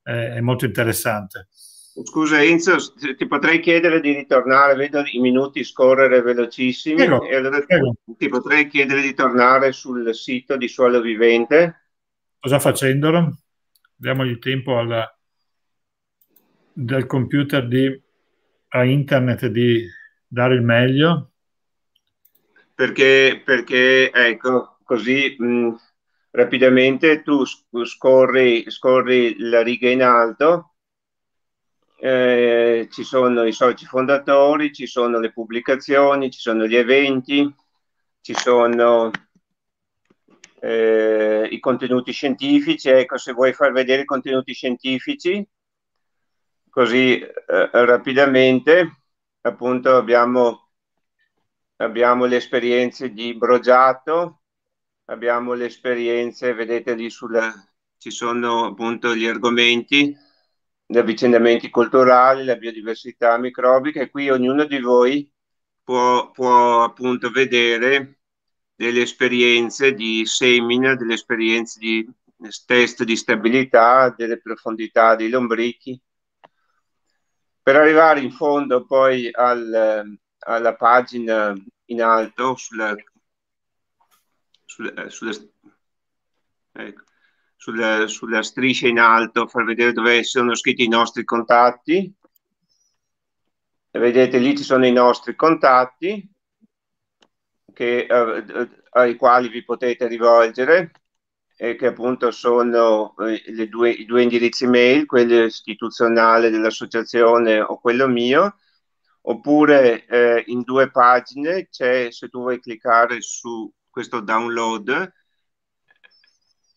eh, è molto interessante. Scusa Enzo, ti potrei chiedere di ritornare, vedo i minuti scorrere velocissimi, prego, e allora prego. ti potrei chiedere di tornare sul sito di Suolo Vivente. Cosa facendolo? Diamo il tempo al del computer di, a internet di dare il meglio perché, perché ecco, così mh, rapidamente tu scorri, scorri, la riga in alto, eh, ci sono i soci fondatori, ci sono le pubblicazioni, ci sono gli eventi, ci sono eh, i contenuti scientifici. Ecco, se vuoi far vedere i contenuti scientifici, così eh, rapidamente, appunto abbiamo abbiamo le esperienze di Brogiato, abbiamo le esperienze, vedete lì sulla, ci sono appunto gli argomenti, gli avvicinamenti culturali, la biodiversità microbica e qui ognuno di voi può, può appunto vedere delle esperienze di semina, delle esperienze di test di stabilità, delle profondità dei lombrichi, per arrivare in fondo poi al, alla pagina in alto sulla, sulla, sulla, ecco, sulla, sulla striscia in alto far vedere dove sono scritti i nostri contatti vedete lì ci sono i nostri contatti che, eh, ai quali vi potete rivolgere e che appunto sono eh, due, i due indirizzi mail quello istituzionale dell'associazione o quello mio oppure eh, in due pagine c'è se tu vuoi cliccare su questo download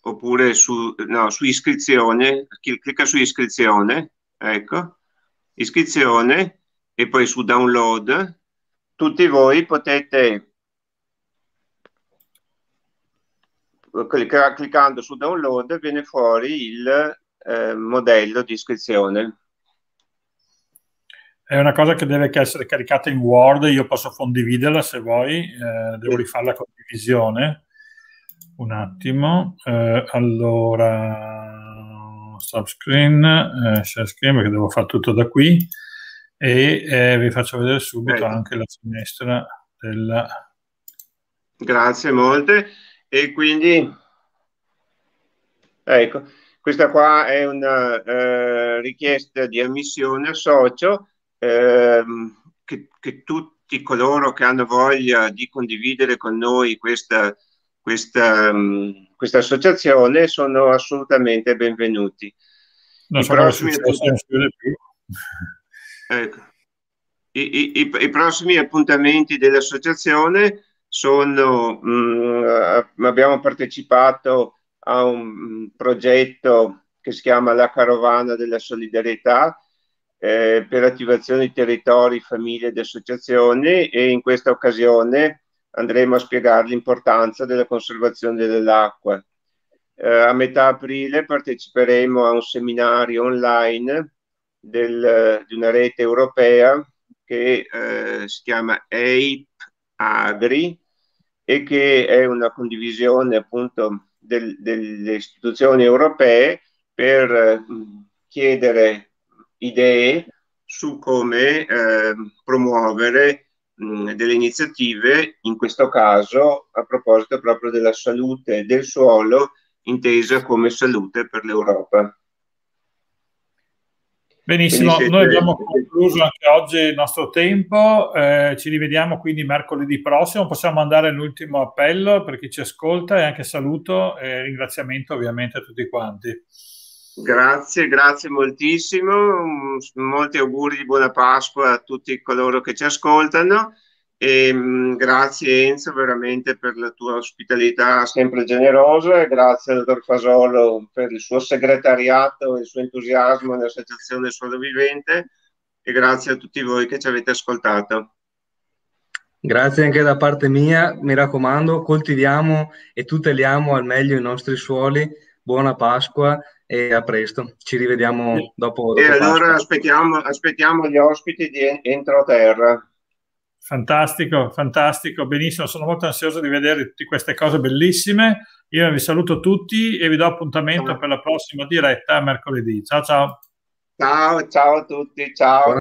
oppure su, no, su iscrizione, clicca su iscrizione, ecco, iscrizione e poi su download, tutti voi potete cliccando su download viene fuori il eh, modello di iscrizione è una cosa che deve essere caricata in Word, io posso condividerla se vuoi, eh, devo rifare la condivisione. Un attimo, eh, allora stop screen, eh, share screen perché devo fare tutto da qui e eh, vi faccio vedere subito Bene. Ecco. anche la finestra della... Grazie molte e quindi ecco, questa qua è una eh, richiesta di ammissione a socio ehm, che, che, tutti coloro che hanno voglia di condividere con noi questa, questa, mh, mm, questa associazione sono assolutamente benvenuti. Non I prossimi, ecco, i, i, i prossimi appuntamenti dell'associazione sono, mh, mm, abbiamo partecipato a un mm, progetto che si chiama La Carovana della Solidarietà, eh, per attivazione di territori, famiglie ed associazioni e in questa occasione andremo a spiegare l'importanza della conservazione dell'acqua. Eh, a metà aprile parteciperemo a un seminario online del, di una rete europea che eh, si chiama EIP Agri e che è una condivisione appunto del, delle istituzioni europee per eh, chiedere idee su come eh, promuovere mh, delle iniziative, in questo caso a proposito proprio della salute del suolo, intesa come salute per l'Europa. Benissimo, noi abbiamo concluso anche oggi il nostro tempo, eh, ci rivediamo quindi mercoledì prossimo, possiamo mandare l'ultimo appello per chi ci ascolta e anche saluto e ringraziamento ovviamente a tutti quanti. Grazie, grazie moltissimo, mm, molti auguri di buona Pasqua a tutti coloro che ci ascoltano e mm, grazie Enzo veramente per la tua ospitalità sempre generosa e grazie al dottor Fasolo per il suo segretariato e il suo entusiasmo nell'associazione Suolo Vivente e grazie a tutti voi che ci avete ascoltato. Grazie anche da parte mia, mi raccomando, coltiviamo e tuteliamo al meglio i nostri suoli buona Pasqua e a presto. Ci rivediamo dopo. dopo e allora aspettiamo, aspettiamo, gli ospiti di Entroterra. Fantastico, fantastico, benissimo. Sono molto ansioso di vedere tutte queste cose bellissime. Io vi saluto tutti e vi do appuntamento ciao. per la prossima diretta mercoledì. Ciao ciao. Ciao, ciao a tutti, ciao. Buona